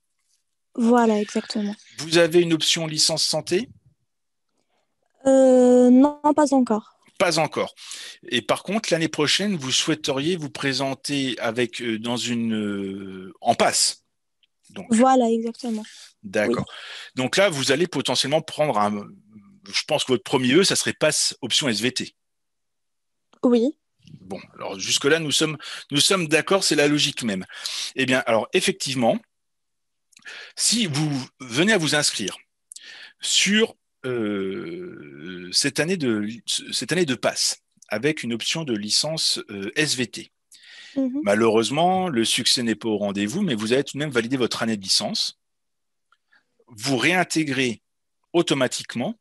Voilà, exactement. Vous avez une option licence santé euh, Non, pas encore. Pas encore. Et par contre, l'année prochaine, vous souhaiteriez vous présenter avec euh, dans une euh, en passe. Donc. Voilà, exactement. D'accord. Donc là, vous allez potentiellement prendre un, je pense que votre premier E », ça serait passe option SVT. Oui. Bon, alors jusque-là, nous sommes, nous sommes d'accord, c'est la logique même. Eh bien, alors effectivement, si vous venez à vous inscrire sur euh, cette, année de, cette année de passe avec une option de licence euh, SVT, mhm. malheureusement, le succès n'est pas au rendez-vous, mais vous avez tout de même validé votre année de licence. Vous réintégrez automatiquement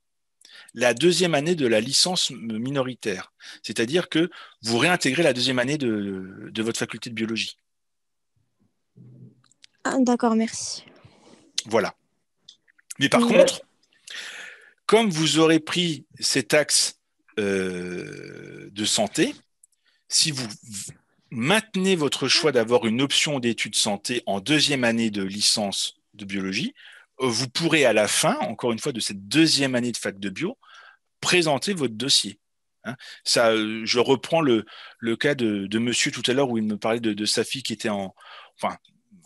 la deuxième année de la licence minoritaire. C'est-à-dire que vous réintégrez la deuxième année de, votre faculté de biologie. Ah, d'accord, merci. Voilà. Mais par contre, comme vous aurez pris cet axe euh, de santé, si vous maintenez votre choix d'avoir une option d'études santé en deuxième année de licence de biologie, euh, vous pourrez à la fin, encore une fois, de cette deuxième année de fac de bio, présenter votre dossier. Hein. ça, euh, je reprends le, cas de, monsieur tout à l'heure où il me parlait de, sa fille qui était en,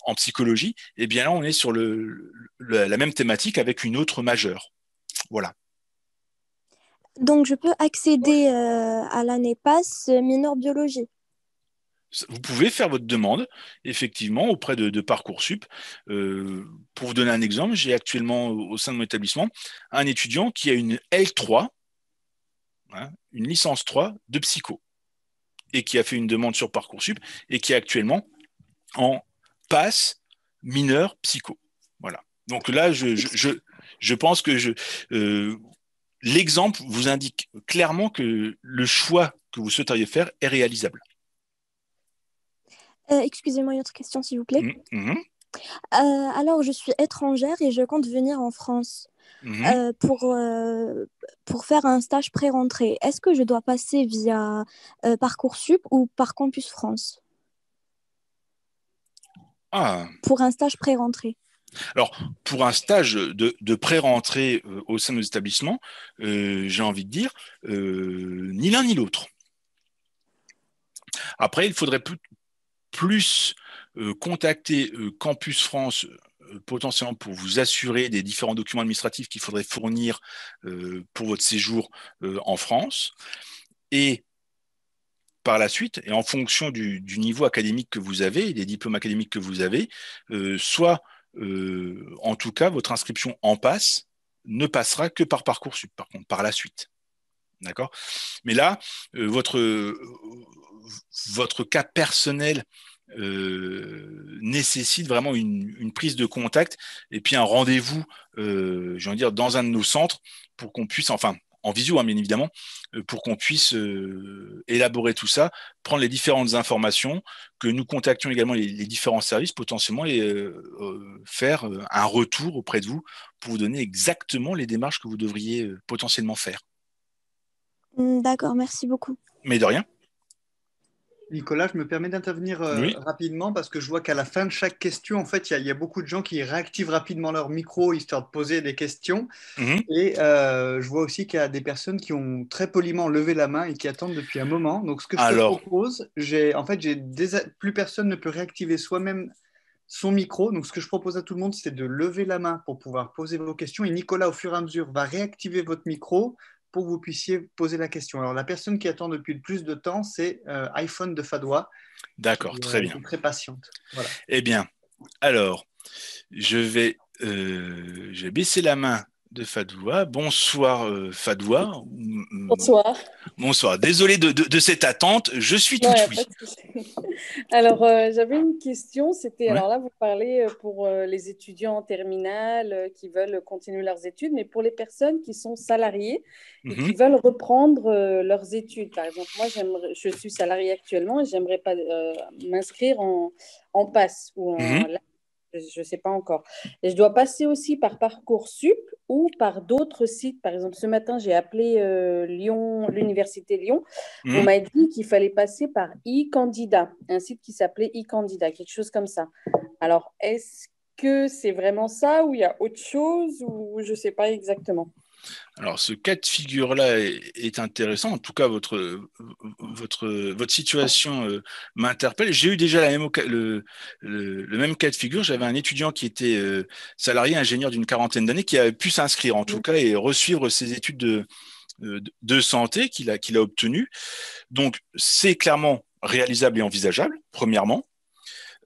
en psychologie. Et eh bien là, on est sur le, la même thématique avec une autre majeure. Voilà. Donc je peux accéder euh, à l'année passe mineur biologie. Vous pouvez faire votre demande, effectivement, auprès de, Parcoursup. Euh, pour vous donner un exemple, j'ai actuellement au sein de mon établissement un étudiant qui a une L3 Hein, une licence 3 de psycho, et qui a fait une demande sur Parcoursup, et qui est actuellement en passe mineur psycho. Voilà. Donc là, je, je, pense que je, euh, l'exemple vous indique clairement que le choix que vous souhaiteriez faire est réalisable. Euh, excusez-moi une autre question, s'il vous plaît. Mm-hmm. Euh, alors, je suis étrangère et je compte venir en France. Mhm. Euh, pour, euh, pour faire un stage pré-rentrée. Est-ce que je dois passer via Parcoursup ou par Campus France ah. Pour un stage pré-rentrée. Alors, pour un stage de, pré-rentrée au sein de nos établissements, j'ai envie de dire, ni l'un ni l'autre. Après, il faudrait plus euh, contactez euh, Campus France euh, potentiellement pour vous assurer des différents documents administratifs qu'il faudrait fournir pour votre séjour en France. Et par la suite, et en fonction du, niveau académique que vous avez, des diplômes académiques que vous avez, soit en tout cas votre inscription en passe ne passera que par Parcoursup, par contre, par la suite. D'accord Mais là, votre, votre cas personnel euh, nécessite vraiment une, prise de contact et puis un rendez-vous, euh, j'ai envie de dire, dans un de nos centres pour qu'on puisse, enfin, en visio, hein, bien évidemment, euh, pour qu'on puisse élaborer tout ça, prendre les différentes informations, que nous contactions également les, différents services potentiellement et faire un retour auprès de vous pour vous donner exactement les démarches que vous devriez potentiellement faire. Hmm, d'accord, merci beaucoup. Mais de rien. Nicolas, je me permets d'intervenir euh, rapidement parce que je vois qu'à la fin de chaque question, en fait, il y, a beaucoup de gens qui réactivent rapidement leur micro histoire de poser des questions. Mhm. Et euh, je vois aussi qu'il y a des personnes qui ont très poliment levé la main et qui attendent depuis un moment. Donc, ce que je Alors... te propose, en fait, j'ai plus personne ne peut réactiver soi-même son micro. Donc, ce que je propose à tout le monde, c'est de lever la main pour pouvoir poser vos questions. Et Nicolas, au fur et à mesure, va réactiver votre micro, pour que vous puissiez poser la question. Alors, la personne qui attend depuis le plus de temps, c'est euh, iPhone de Fadois. D'accord, euh, très bien. Très patiente. Eh bien, alors, je vais, euh, je vais baisser la main de Fadoua. Bonsoir euh, Fadoua. Bonsoir. Bonsoir. Désolé de, cette attente, je suis tout de suite. Alors euh, j'avais une question, c'était alors là vous parlez euh, pour les étudiants en terminale qui veulent continuer leurs études, mais pour les personnes qui sont salariées et qui mhm. veulent reprendre leurs études. Par exemple, moi je suis salariée actuellement et j'aimerais pas m'inscrire en, en passe ou en mhm je ne sais pas encore. je dois passer aussi par Parcoursup ou par d'autres sites. Par exemple, ce matin, j'ai appelé euh, Lyon, l'Université Lyon. On mhm. m'a dit qu'il fallait passer par e-candidat, un site qui s'appelait e-candidat, quelque chose comme ça. Alors, est-ce que c'est vraiment ça ou il y a autre chose ou je ne sais pas exactement alors, ce cas de figure-là est, intéressant. En tout cas, votre, votre, votre situation euh, m'interpelle. J'ai eu déjà la le, même cas de figure. J'avais un étudiant qui était euh, salarié, ingénieur d'une quarantaine d'années, qui a pu s'inscrire, en tout mmh. cas, et resuivre ses études euh, de, de, santé qu'il a, qu'il a obtenues. Donc, c'est clairement réalisable et envisageable, premièrement.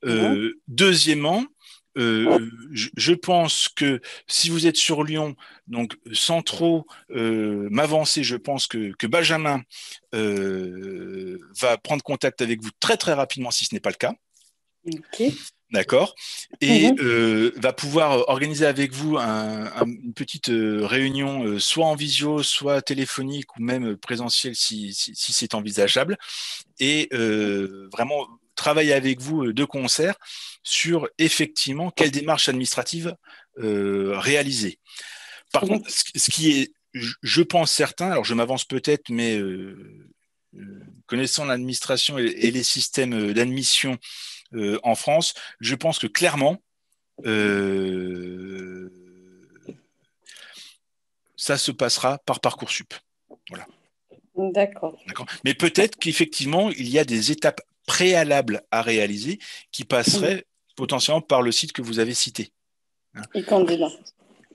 Mmh. Deuxièmement, euh, euh, je, pense que si vous êtes sur Lyon, donc euh, sans trop m'avancer, je pense que, que Benjamin va prendre contact avec vous très très rapidement si ce n'est pas le cas. Ok. D'accord. Et mhm. va pouvoir organiser avec vous une petite réunion, soit en visio, soit téléphonique ou même présentielle si, si, si c'est envisageable. Et vraiment travailler avec vous euh, de concert sur effectivement quelle démarche administrative euh, réaliser. Par contre, ce qui est, je pense certain, alors je m'avance peut-être, mais euh, connaissant l'administration et, les systèmes d'admission en France, je pense que clairement, ça se passera par Parcoursup. Voilà. D'accord. Mais peut-être qu'effectivement, il y a des étapes préalable à réaliser qui passerait potentiellement par le site que vous avez cité. Hein et candidat.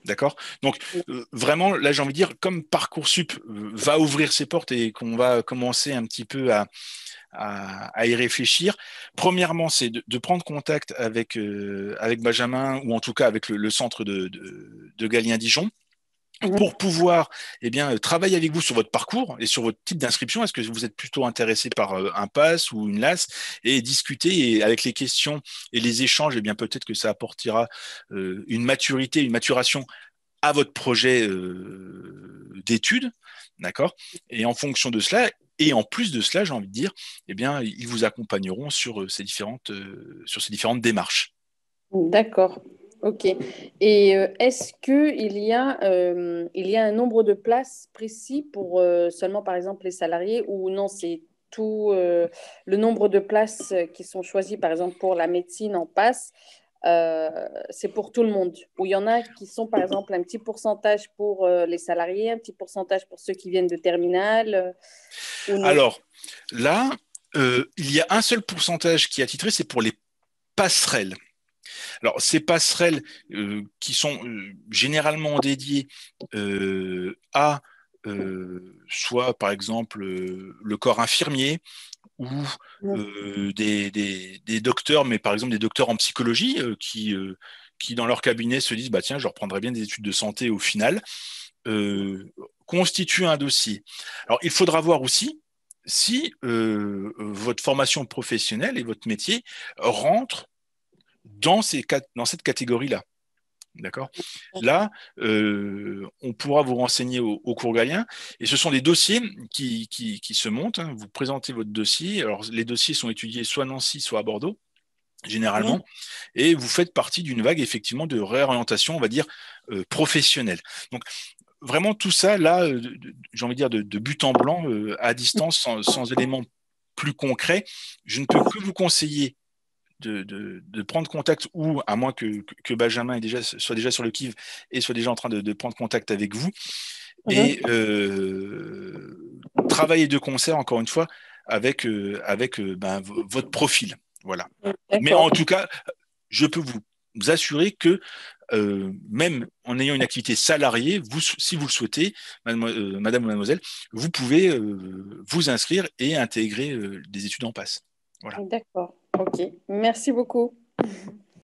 D'accord Donc, euh, vraiment, là, j'ai envie de dire, comme Parcoursup euh, va ouvrir ses portes et qu'on va commencer un petit peu à, y réfléchir, premièrement, c'est de, prendre contact avec, euh, avec Benjamin ou en tout cas avec le, centre de, de Galien-Dijon Mmh. pour pouvoir eh bien, euh, travailler avec vous sur votre parcours et sur votre type d'inscription. Est-ce que vous êtes plutôt intéressé par euh, un pass ou une LAS et discuter avec les questions et les échanges, eh bien peut-être que ça apportera euh, une maturité, une maturation à votre projet d'études, d'accord Et en fonction de cela, et en plus de cela, j'ai envie de dire, eh bien, ils vous accompagneront sur ces différentes, sur ces différentes démarches. D'accord. Ok. Et euh, est-ce qu'il y, a, euh, il y a un nombre de places précis pour euh, seulement, par exemple, les salariés ou non, c'est tout le nombre de places qui sont choisies, par exemple, pour la médecine en passe, c'est pour tout le monde. Ou il y en a qui sont, par exemple, un petit pourcentage pour les salariés, un petit pourcentage pour ceux qui viennent de terminal. Alors, là, il y a un seul pourcentage qui est titré c'est pour les passerelles. Alors, ces passerelles euh, qui sont euh, généralement dédiées euh, à soit, par exemple, le corps infirmier ou des, docteurs, mais par exemple des docteurs en psychologie qui, qui, dans leur cabinet, se disent bah, tiens, je reprendrai bien des études de santé au final, constituent un dossier. Alors, il faudra voir aussi si votre formation professionnelle et votre métier rentrent dans, ces, dans cette catégorie-là. D'accord Là, euh, on pourra vous renseigner au, cours galien. Et ce sont des dossiers qui, se montent. Hein. Vous présentez votre dossier. Alors, les dossiers sont étudiés soit à Nancy, soit à Bordeaux, généralement. Et vous faites partie d'une vague, effectivement, de réorientation, on va dire, euh, professionnelle. Donc, vraiment, tout ça, là, euh, j'ai envie de dire, de, but en blanc, à distance, sans, éléments plus concrets, je ne peux que vous conseiller de, prendre contact ou, à moins que, Benjamin soit déjà sur le Kiv et soit déjà en train de, prendre contact avec vous, mhm. et euh, travailler de concert, encore une fois, avec, euh, avec euh, ben, votre profil. Voilà. Mais en tout cas, je peux vous, assurer que même en ayant une activité salariée, vous, si vous le souhaitez, madame, ou mademoiselle, vous pouvez vous inscrire et intégrer des études en passe. Voilà. D'accord. Ok, merci beaucoup.